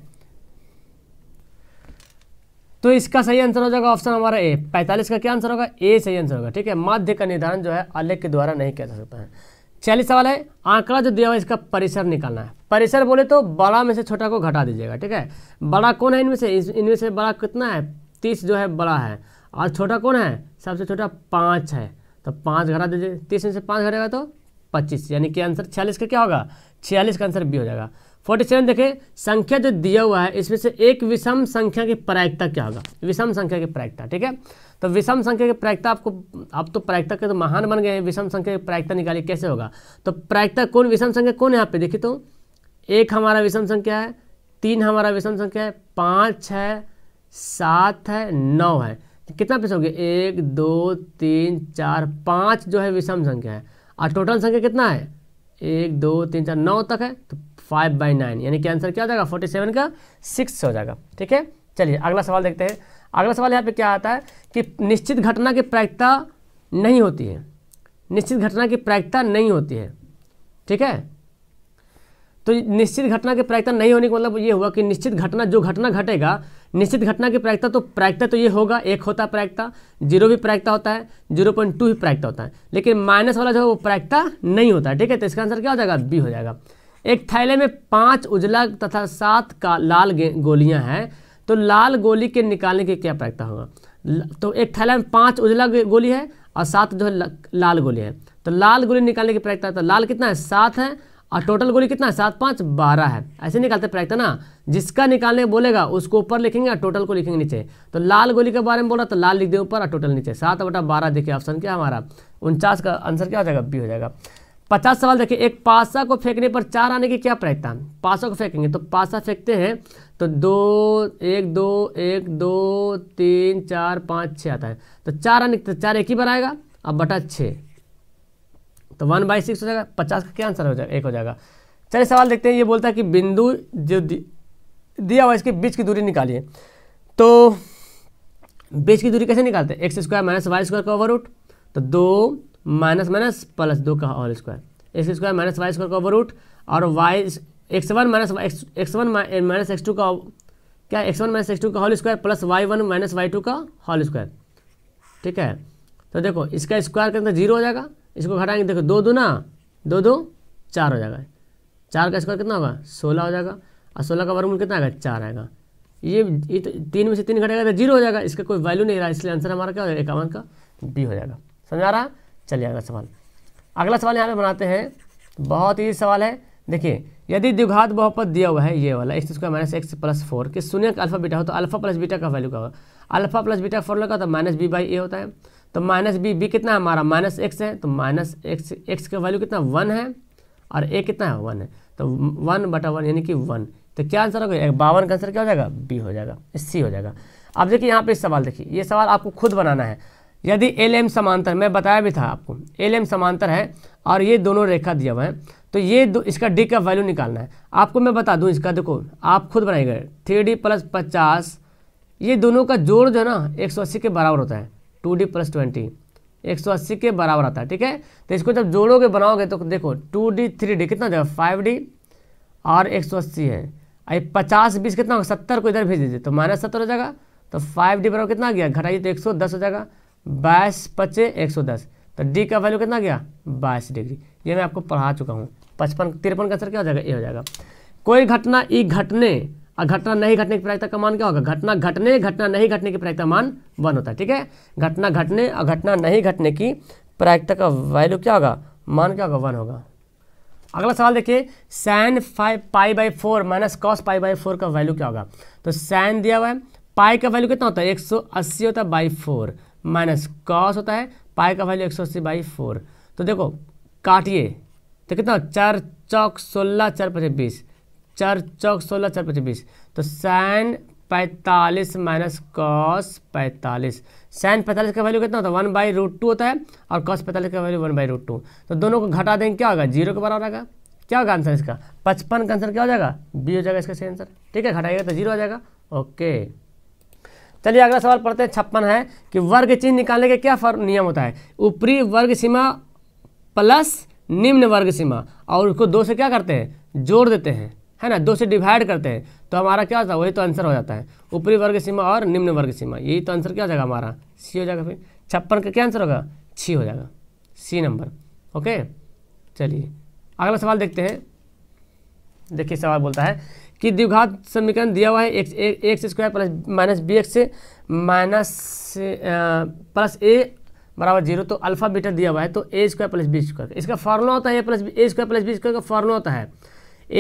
तो इसका सही आंसर हो जाएगा ऑप्शन हमारा ए 45 का क्या आंसर होगा ए सही आंसर होगा ठीक है माध्य का निर्धारण जो है आलेख के द्वारा नहीं किया जा सकता है चालीस सवाल है आंकड़ा जो दिया हुआ इसका परिसर निकालना है परिसर बोले तो बड़ा में से छोटा को घटा दीजिएगा ठीक है बड़ा कौन है इनमें से इनमें से बड़ा कितना है तीस जो है बड़ा है और छोटा कौन है सबसे छोटा पाँच है तो पाँच घटा दीजिए तीस में से पाँच घटेगा तो पच्चीस यानी कि आंसर छियालीस का क्या होगा छियालीस का आंसर बी हो जाएगा फोर्टी सेवन देखें संख्या जो दिया हुआ है इसमें से एक विषम संख्या की प्रायिकता क्या होगा विषम संख्या की प्रायिकता ठीक है तो विषम संख्या की प्रायिकता आपको आप तो प्रायिकता के तो महान बन गए हैं विषम संख्या की प्रायिकता निकाली कैसे होगा तो प्रायिकता कौन विषम संख्या कौन है यहाँ पे देखिए तो एक हमारा विषम संख्या है तीन हमारा विषम संख्या है पाँच है सात है नौ है तो कितना पैसा हो गया एक दो तीन चार पाँच जो है विषम संख्या है और टोटल संख्या कितना है एक दो तीन चार नौ तक है तो फाइव बाई नाइन यानी कि आंसर क्या हो जाएगा फोर्टी सेवन का सिक्स हो जाएगा ठीक है चलिए अगला सवाल देखते हैं अगला सवाल यहाँ पे क्या आता है कि निश्चित घटना की प्रायिकता नहीं होती है निश्चित घटना की प्रायिकता नहीं होती है ठीक है तो निश्चित घटना की प्रायिकता नहीं होने का मतलब ये हुआ कि निश्चित घटना जो घटना घटेगा निश्चित घटना की प्रायिकता तो प्रायिकता तो ये होगा एक होता है प्रायिकता जीरो भी प्रायिकता होता है जीरो पॉइंट टू भी प्रायिकता होता है लेकिन माइनस वाला जो है वो प्रायिकता नहीं होता है ठीक है तो इसका आंसर क्या हो जाएगा बी हो जाएगा एक थैले में पांच उजला तथा सात का लाल गोलियां हैं तो लाल गोली के निकालने की क्या प्रयक्ता होगा तो एक थैला में पांच उजला गोली है और सात जो है लाल गोली है तो लाल गोली निकालने की प्रयक्ता तो लाल कितना है सात है और टोटल गोली कितना है सात पाँच बारह है ऐसे निकालते प्रैक्टर ना जिसका निकालने बोलेगा उसको ऊपर लिखेंगे और टोटल को लिखेंगे नीचे तो लाल गोली के बारे में बोला तो लाल लिख दे ऊपर और टोटल नीचे सात बटा बारह देखिए ऑप्शन क्या हमारा उनचास का आंसर क्या हो जाएगा बी हो जाएगा पचास सवाल देखिए एक पासा को फेंकने पर चार आने की क्या प्रयता पासा को फेंकेंगे तो पासा फेंकते हैं तो दो एक दो एक दो तीन चार पाँच छः आता है तो चार आने तो चार एक ही बार आएगा अब बटा छः तो वन बाई सिक्स हो जाएगा पचास का क्या आंसर हो जाएगा एक हो जाएगा चलिए सवाल देखते हैं ये बोलता है कि बिंदु जो दिया हुआ इसके बीच की दूरी निकालिए तो बीच की दूरी कैसे निकालते हैं X square minus Y square का ओवर रूट तो दो माइनस माइनस प्लस दो का whole square X square minus Y square का ओवर रूट और Y X one minus X one minus X two का क्या X one minus X two का whole square plus Y one minus Y two का whole square ठीक है तो देखो इसका स्क्वायर के अंदर जीरो हो जाएगा इसको घटाएंगे देखो दो दो ना दो दो चार हो जाएगा चार का स्क्वायर कितना होगा सोलह हो जाएगा और सोलह का वर्गमूल कितना आएगा चार आएगा ये ये तो तीन में से तीन घटेगा तो जीरो हो जाएगा इसका कोई वैल्यू नहीं रहा इसलिए आंसर हमारा क्या हो जाएगा इक्यावन का डी हो जाएगा समझा रहा चलिए अगला सवाल अगला सवाल यहाँ पे बनाते हैं बहुत ही सवाल है देखिए यदि द्विघात बहुपद दिया हुआ है ये वाला X square minus X plus four कि शून्य का अल्फा बीटा हो तो अल्फा प्लस बीटा का वैल्यू क्या होगा अल्फा प्लस बीटा फोर लगा तो माइनस बी बाई ए होता है तो माइनस बी बी कितना है हमारा माइनस एक्स है तो माइनस एक्स एक्स का वैल्यू कितना वन है और ए कितना है वन है तो वन बटा वन यानी कि वन तो क्या आंसर होगा बावन का आंसर क्या हो जाएगा बी हो जाएगा सी हो जाएगा अब देखिए यहाँ पर सवाल देखिए ये सवाल आपको खुद बनाना है यदि एल एम समांतर मैं बताया भी था आपको एल एम समांतर है और ये दोनों रेखा दिया हुआ है तो ये दो इसका डी का वैल्यू निकालना है आपको मैं बता दूं इसका देखो आप खुद बनाएंगे थ्री डी प्लस पचास ये दोनों का जोड़ जो है ना एक सौ अस्सी के बराबर होता है टू डी प्लस ट्वेंटी एक सौ अस्सी के बराबर आता है ठीक है तो इसको जब जोड़ोगे बनाओगे तो देखो टू डी थ्री डी कितना जाएगा फाइव डी और एक सौ अस्सी है अरे पचास बीस कितना होगा सत्तर को इधर भेज दीजिए तो माइनस सत्तर हो जाएगा तो फाइव डी बराबर कितना आ गया घटाइए तो एक सौ दस हो जाएगा बाईस पच्चे एक सौ दस तो डी का वैल्यू कितना गया बाईस डिग्री ये मैं आपको पढ़ा चुका हूँ पचपन तिरपन का सर क्या हो जाएगा ये हो जाएगा कोई घटना ई घटने और घटना नहीं घटने की प्रायिकता का मान क्या होगा घटना घटने घटना नहीं घटने की प्रायिकता मान वन होता है ठीक है घटना घटने और घटना नहीं घटने की प्रायिकता का वैल्यू क्या होगा मान क्या होगा वन होगा अगला सवाल देखिए sine five pi by four minus cos pi by four का वैल्यू क्या होगा तो साइन दिया हुआ है पाई का वैल्यू कितना होता है एक सौ अस्सी होता है बाई फोर माइनस कॉस होता है पाई का वैल्यू एक सौ अस्सी बाई फोर तो देखो काटिए तो कितना चार चौक सोलह चार पचे बीस चार चौक सोलह चार पचे बीस तो साइन पैंतालीस माइनस कॉस पैंतालीस साइन पैंतालीस का वैल्यू कितना होता है वन बाई रूट टू होता है और कॉस पैंतालीस का value one by root two तो दोनों को घटा देंगे क्या होगा जीरो के बराबर आएगा क्या होगा आंसर इसका पचपन का आंसर क्या हो जाएगा बी हो जाएगा इसका सही आंसर ठीक है घटाइएगा तो जीरो आ जाएगा ओके चलिए अगला सवाल पढ़ते हैं छप्पन है कि वर्ग चिन्ह निकालने के क्या नियम होता है ऊपरी वर्ग सीमा प्लस निम्न वर्ग सीमा और उसको दो से क्या करते हैं जोड़ देते हैं है ना दो से डिवाइड करते हैं तो हमारा क्या होता है वही तो आंसर हो जाता है ऊपरी वर्ग सीमा और निम्न वर्ग सीमा यही तो आंसर क्या हो जाएगा हमारा सी हो जाएगा फिर छप्पन का क्या आंसर होगा छी हो जाएगा सी नंबर ओके चलिए अगला सवाल देखते हैं देखिए सवाल बोलता है कि द्विघात समीकरण दिया हुआ है X square plus minus B X से माइनस प्लस ए बराबर जीरो तो अल्फा बीटा दिया हुआ है तो A square plus B square इसका फॉर्मूला होता है A plus A square plus B square का फॉर्मूला होता है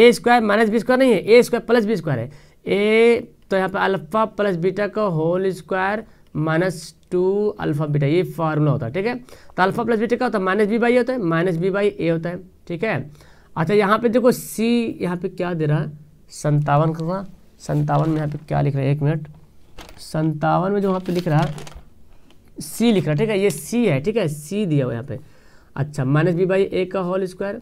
A square minus B square नहीं है A square plus B square है ए तो यहाँ पर अल्फा प्लस बीटा का whole square minus two alpha beta ये फार्मूला होता है ठीक है तो अल्फा प्लस बीटा का होता है माइनस बी बाई होता है माइनस बी बाई ए होता है ठीक है अच्छा यहाँ पे देखो सी यहाँ पे क्या दे रहा है संतावन का संतावन में यहाँ पे क्या लिख रहा है एक मिनट संतावन में जो वहाँ पे लिख रहा है सी लिख रहा है ठीक है ये सी है ठीक है सी दिया हुआ यहाँ पे अच्छा माइनस बी बाई ए का होल स्क्वायर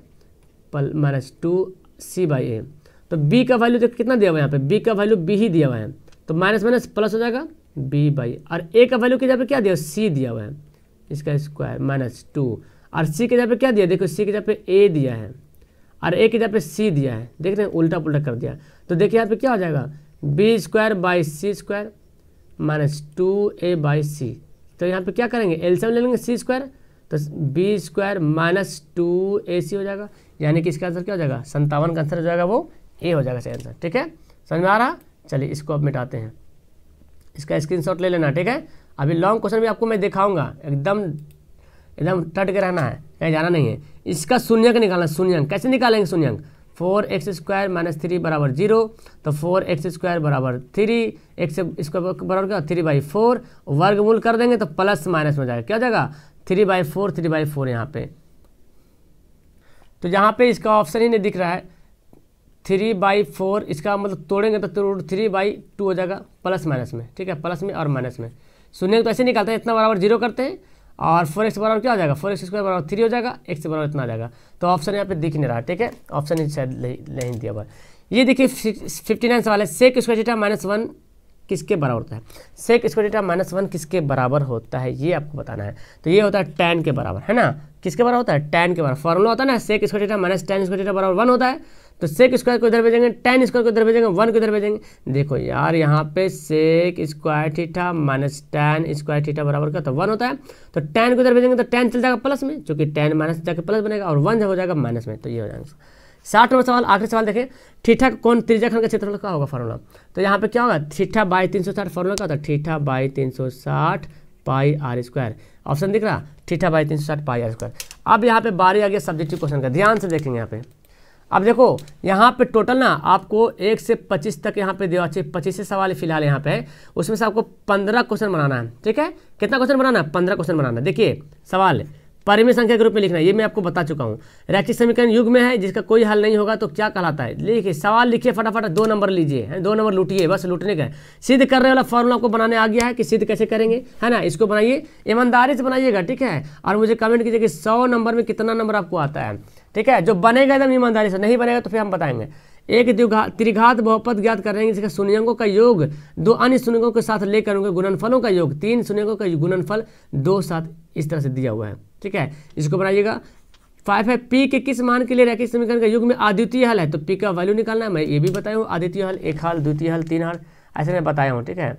पल minus two C by A तो बी का वैल्यू देखो तो कितना दिया हुआ है यहाँ पे बी का वैल्यू बी ही दिया हुआ है तो माइनस माइनस प्लस हो जाएगा बी बाई और ए का वैल्यू के जहाँ पे क्या दिया सी दिया हुआ है इसका स्क्वायर माइनस टू और सी के जहाँ पे क्या दिया देखो सी के जहाँ पे ए दिया है और एक इधर पे सी दिया है देख रहे हैं उल्टा पुल्टा कर दिया तो देखिए यहाँ पे क्या हो जाएगा B square by C square minus two A by C तो यहाँ पे क्या करेंगे एल्सियम ले लेंगे सी स्क्वायर तो B square minus two A C हो जाएगा यानी कि इसका आंसर क्या हो जाएगा संतावन का आंसर हो जाएगा वो ए हो जाएगा सही आंसर ठीक है समझ में आ रहा चलिए इसको अब मिटाते हैं इसका स्क्रीन ले लेना ठीक है अभी लॉन्ग क्वेश्चन भी आपको मैं दिखाऊंगा एकदम एकदम टट के रहना है कहीं जाना नहीं है इसका शून्यंक निकालना शून्यंक कैसे निकालेंगे शून्यंक four X square minus three बराबर जीरो तो फोर एक्स स्क्वायर बराबर थ्री एक्स स्क्वायर बराबर क्या थ्री बाई फोर वर्गमूल कर देंगे तो प्लस माइनस में जाएगा क्या जाएगा three by four three by four यहाँ पे तो यहाँ पे इसका ऑप्शन ही नहीं दिख रहा है थ्री बाई फोर इसका मतलब तोड़ेंगे तो रूट थ्री बाई टू हो जाएगा प्लस माइनस में ठीक है प्लस में और माइनस में शून्य तो ऐसे निकालते हैं इतना बराबर जीरो करते हैं और फोर एक्स बराबर क्या हो जाएगा फोर एक्स स्क्वायर बराबर थ्री हो जाएगा एक्स बराबर इतना आ जाएगा तो ऑप्शन यहाँ पे दिख नहीं रहा ठीक है ऑप्शन शायद नहीं दिया हुआ ये देखिए फिफ्टी नाइन सवाल है sec square theta minus one किसके बराबर होता है sec square theta minus one किसके बराबर होता है ये आपको बताना है तो ये होता है टेन के बराबर है ना किसके बराबर होता है टेन के बराबर फॉर्मूला होता है ना sec square theta minus tan square theta बराबर वन होता है तो सेक स्क्वायर को इधर भेजेंगे टेन स्क्वायर को इधर भेजेंगे वन को इधर भेजेंगे देखो यार यहाँ पे sec square theta minus tan square theta बराबर का तो वन होता है तो टेन को इधर भेजेंगे तो टेन चल जाएगा प्लस में चूंकि टेन माइनस जाकर प्लस बनेगा और वन जब हो जाएगा माइनस में तो ये हो जाएगा साठ नंबर सवाल आखिरी सवाल देखें ठीठा कौन त्रिज्या खंड का क्षेत्रफल का होगा फॉर्मूला तो यहाँ पे क्या होगा ठीठा बाई तीन सौ साठ फॉर्मूला का होता है ठीठा बाई तीन सौ साठ पाई आर स्क्वायर ऑप्शन दिख रहा ठीठा बाई तीन सौ साठ पाई आर स्क्वायर अब यहाँ पे बारी आ गया सब्जेक्टिव क्वेश्चन का ध्यान से देखेंगे यहाँ पे अब देखो यहाँ पे टोटल ना आपको एक से पच्चीस तक यहाँ पे दिया चाहिए पच्चीस सवाल फिलहाल यहाँ पे है उसमें से आपको पंद्रह क्वेश्चन बनाना है ठीक है कितना क्वेश्चन बनाना है पंद्रह क्वेश्चन बनाना है देखिए सवाल परिमेय संख्या के रूप में लिखना है ये मैं आपको बता चुका हूँ रैखिक समीकरण युग में है जिसका कोई हल नहीं होगा तो क्या कहलाता है लिखिए सवाल लिखिए फटाफट दो नंबर लीजिए दो नंबर लूटिए बस लूटने का सिद्ध करने वाला फॉर्मूला आपको बनाने आ गया है कि सिद्ध कैसे करेंगे है ना इसको बनाइए ईमानदारी से बनाइएगा ठीक है और मुझे कमेंट कीजिए कि सौ नंबर में कितना नंबर आपको आता है ठीक है जो बनेगा एकदम ईमानदारी से नहीं बनेगा तो फिर हम बताएंगे एक त्रिघात बहुपद ज्ञात कर रहे हैं जिसका शून्यंगों का योग दो अन्य शून्यंगों के साथ लेकर उनके गुणनफलों का योग तीन शून्यों का गुणनफल दो साथ इस तरह से दिया हुआ है ठीक है इसको बनाइएगा फाइव है पी के किस मान के लिए रैखिक समीकरण का युग में आद्वितीय हल है तो पी का वैल्यू निकालना है मैं ये भी बताया हूँ अद्वितीय हल एक हल द्वितीय हल तीन हल ऐसे मैं बताया हूँ ठीक है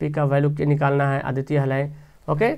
पी का वैल्यू निकालना है अद्वितीय हल है ओके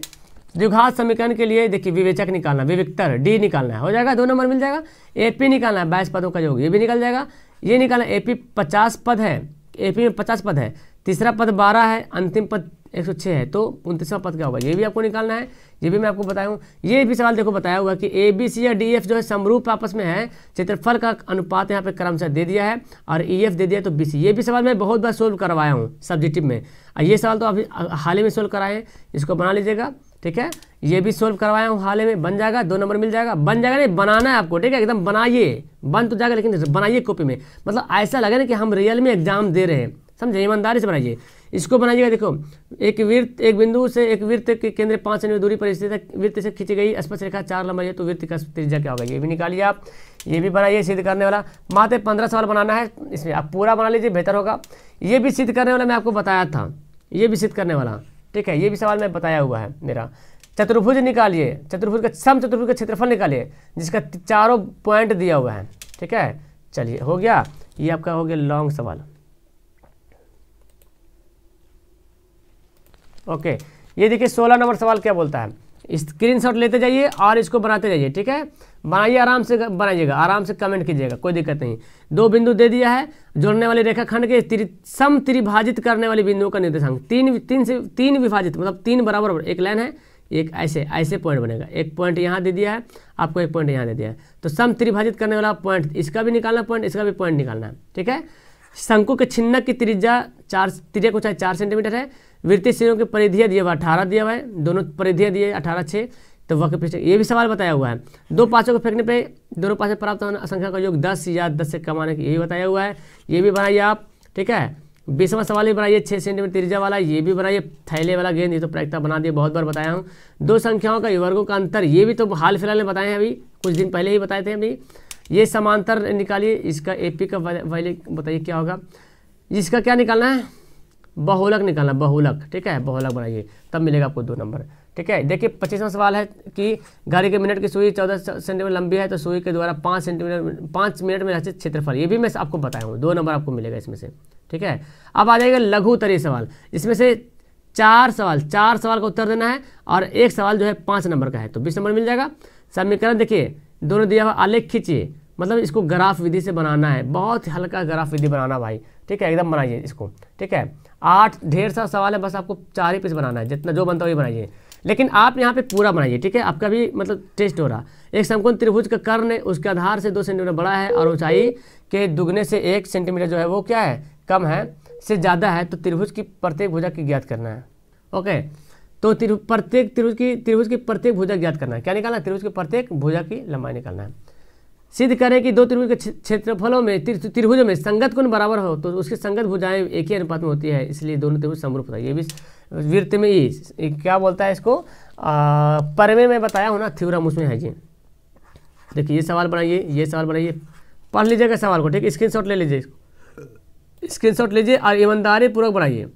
द्विघात समीकरण के लिए देखिए विवेचक निकालना विविक्तर डी निकालना है हो जाएगा दो नंबर मिल जाएगा ए पी निकालना है बाईस पदों का योग ये भी निकल जाएगा ये निकालना ए पी पचास पद है ए पी में पचास पद है तीसरा पद बारह है अंतिम पद एक सौ छः है तो उनतीसवा पद क्या होगा ये भी आपको निकालना है ये भी मैं आपको बताऊँ ये भी सवाल देखो बताया हुआ कि ए बी सी या डी एफ जो है समरूप आपस में है क्षेत्रफल का अनुपात यहाँ पे से दे दिया है और ई e, एफ दे दिया तो बी सी ये भी सवाल मैं बहुत बार सोल्व करवाया हूँ सब्जेक्टिव में और ये सवाल तो अभी हाल ही में सोल्व कराए हैं इसको बना लीजिएगा ठीक है ये भी सोल्व करवाया हूँ हाल ही में बन जाएगा दो नंबर मिल जाएगा बन जाएगा नहीं बनाना है आपको ठीक है एकदम बनाइए बन तो जाएगा लेकिन बनाइए कॉपी में मतलब ऐसा लगे ना कि हम रियल में एग्जाम दे रहे हैं समझे ईमानदारी से बनाइए इसको बनाइएगा देखो एक वृत्त एक बिंदु से एक वृत्त के केंद्र पाँच सेंटीमीटर दूरी पर स्थित है वृत्त से खींची गई स्पर्श रेखा चार लंबाई है तो वृत्त का त्रिज्या क्या होगा ये भी निकालिए आप ये भी बनाइए सिद्ध करने वाला माते पंद्रह सवाल बनाना है इसमें आप पूरा बना लीजिए बेहतर होगा ये भी सिद्ध करने वाला मैं आपको बताया था ये भी सिद्ध करने वाला ठीक है ये भी सवाल मैं बताया हुआ है मेरा चतुर्भुज निकालिए चतुर्भुज का सम चतुर्भुज का क्षेत्रफल निकालिए जिसका चारों पॉइंट दिया हुआ है ठीक है चलिए हो गया ये आपका हो गया लॉन्ग सवाल ओके ये देखिए सोलह नंबर सवाल क्या बोलता है स्क्रीन शॉट लेते जाइए और इसको बनाते जाइए ठीक है बनाइए आराम से बनाइएगा आराम से कमेंट कीजिएगा कोई दिक्कत नहीं दो बिंदु दे दिया है जोड़ने वाले रेखाखंड के त्रि, सम त्रिभाजित करने वाले बिंदुओं का निर्देशांक तीन तीन से तीन विभाजित मतलब तीन बराबर बराबर एक लाइन है एक ऐसे ऐसे पॉइंट बनेगा एक पॉइंट यहाँ दे दिया है आपको एक पॉइंट यहाँ दे दिया है तो सम त्रिभाजित करने वाला पॉइंट इसका भी निकालना पॉइंट इसका भी पॉइंट निकालना है ठीक है शंकु के छिन्नक की त्रिज्या चार त्रिज्या को चाहे चार सेंटीमीटर है वृत्ति श्रेणियों के परिधिया दिए हुआ अठारह दिया हुआ है दोनों परिधिया दिए अठारह छः तो वक्त पीछे पृष्ठ ये भी सवाल बताया हुआ है दो पाँचों को फेंकने पे दोनों पाँचों प्राप्त होने संख्या का योग दस या दस से कम आने की यही बताया हुआ है ये भी बनाइए आप ठीक है बीसवा सवाल भी बनाइए छः सेंटीमीटर त्रिज्या वाला ये भी बनाइए थैले वाला गेंद ये तो प्रैक्टा बना दिए बहुत बार बताया हूँ दो संख्याओं का वर्गों का अंतर ये भी तो हाल फिलहाल में बताए हैं अभी कुछ दिन पहले ही बताए थे अभी ये समांतर निकालिए इसका ए का वैल्यू बताइए क्या होगा इसका क्या निकालना है बहुलक निकालना बहुलक ठीक है बहुलक बनाइए तब मिलेगा आपको दो नंबर ठीक है देखिए पच्चीसवा सवाल है कि गाड़ी के मिनट की सुई चौदह सेंटीमीटर लंबी है तो सुई के द्वारा पाँच सेंटीमीटर पाँच मिनट में रचित क्षेत्रफल ये भी मैं आपको बताया हूँ दो नंबर आपको मिलेगा इसमें से ठीक है अब आ जाएगा लघुतरी सवाल इसमें से चार सवाल चार सवाल का उत्तर देना है और एक सवाल जो है पाँच नंबर का है तो बीस नंबर मिल जाएगा समीकरण देखिए दोनों दिया हुआ आलेख खींचिए मतलब इसको ग्राफ विधि से बनाना है बहुत हल्का ग्राफ विधि बनाना भाई ठीक है एकदम बनाइए इसको ठीक है आठ ढेर सा सवाल है बस आपको चार ही पीस बनाना है जितना जो बनता है वही बनाइए लेकिन आप यहाँ पे पूरा बनाइए ठीक है आपका भी मतलब टेस्ट हो रहा एक समकोण त्रिभुज का कर्ण उसके आधार से दो सेंटीमीटर बड़ा है और ऊंचाई के दुगने से एक सेंटीमीटर जो है वो क्या है कम है से ज़्यादा है तो त्रिभुज की प्रत्येक भुजा की ज्ञात करना है ओके तो त्रिभु प्रत्येक त्रिभुज की त्रिभुज की प्रत्येक भुजा ज्ञात करना है क्या निकालना है त्रिभुज की प्रत्येक भुजा की लंबाई निकालना है सिद्ध करें कि दो त्रिभुज के क्षेत्रफलों में त्रिभुजों में संगत कौन बराबर हो तो उसकी संगत भुजाएं एक ही अनुपात में होती है इसलिए दोनों त्रिभुज समरूप होता है ये भी वृत्त में ये क्या बोलता है इसको परवे में बताया होना थ्यूरम उसमें है जी देखिए ये सवाल बनाइए ये सवाल बनाइए पढ़ लीजिएगा सवाल को ठीक शॉट ले लीजिए इसको शॉट लीजिए और ईमानदारी पूर्वक बनाइए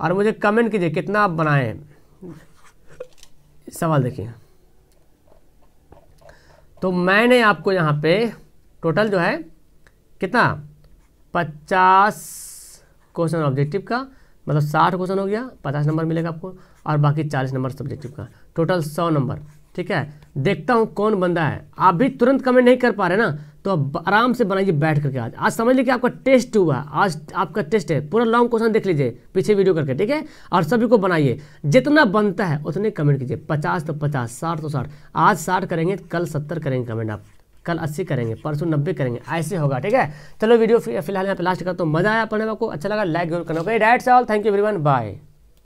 और मुझे कमेंट कीजिए कितना आप बनाए सवाल देखिए तो मैंने आपको यहाँ पे टोटल जो है कितना पचास क्वेश्चन ऑब्जेक्टिव का मतलब साठ क्वेश्चन हो गया पचास नंबर मिलेगा आपको और बाकी चालीस नंबर सब्जेक्टिव का टोटल सौ नंबर ठीक है देखता हूँ कौन बंदा है आप भी तुरंत कमेंट नहीं कर पा रहे ना तो आप आराम से बनाइए बैठ करके आज आज समझ लीजिए आपका टेस्ट हुआ आज आपका टेस्ट है पूरा लॉन्ग क्वेश्चन देख लीजिए पीछे वीडियो करके ठीक है और सभी को बनाइए जितना बनता है उतने कमेंट कीजिए पचास तो पचास साठ तो साठ आज साठ करेंगे कल सत्तर करेंगे कमेंट आप कल अस्सी करेंगे परसों नब्बे करेंगे ऐसे होगा ठीक है चलो वीडियो फिलहाल यहाँ पे लास्ट करता हूँ मजा आया पढ़ने में आपको अच्छा लगा लाइक जरूर करना okay all thank you one bye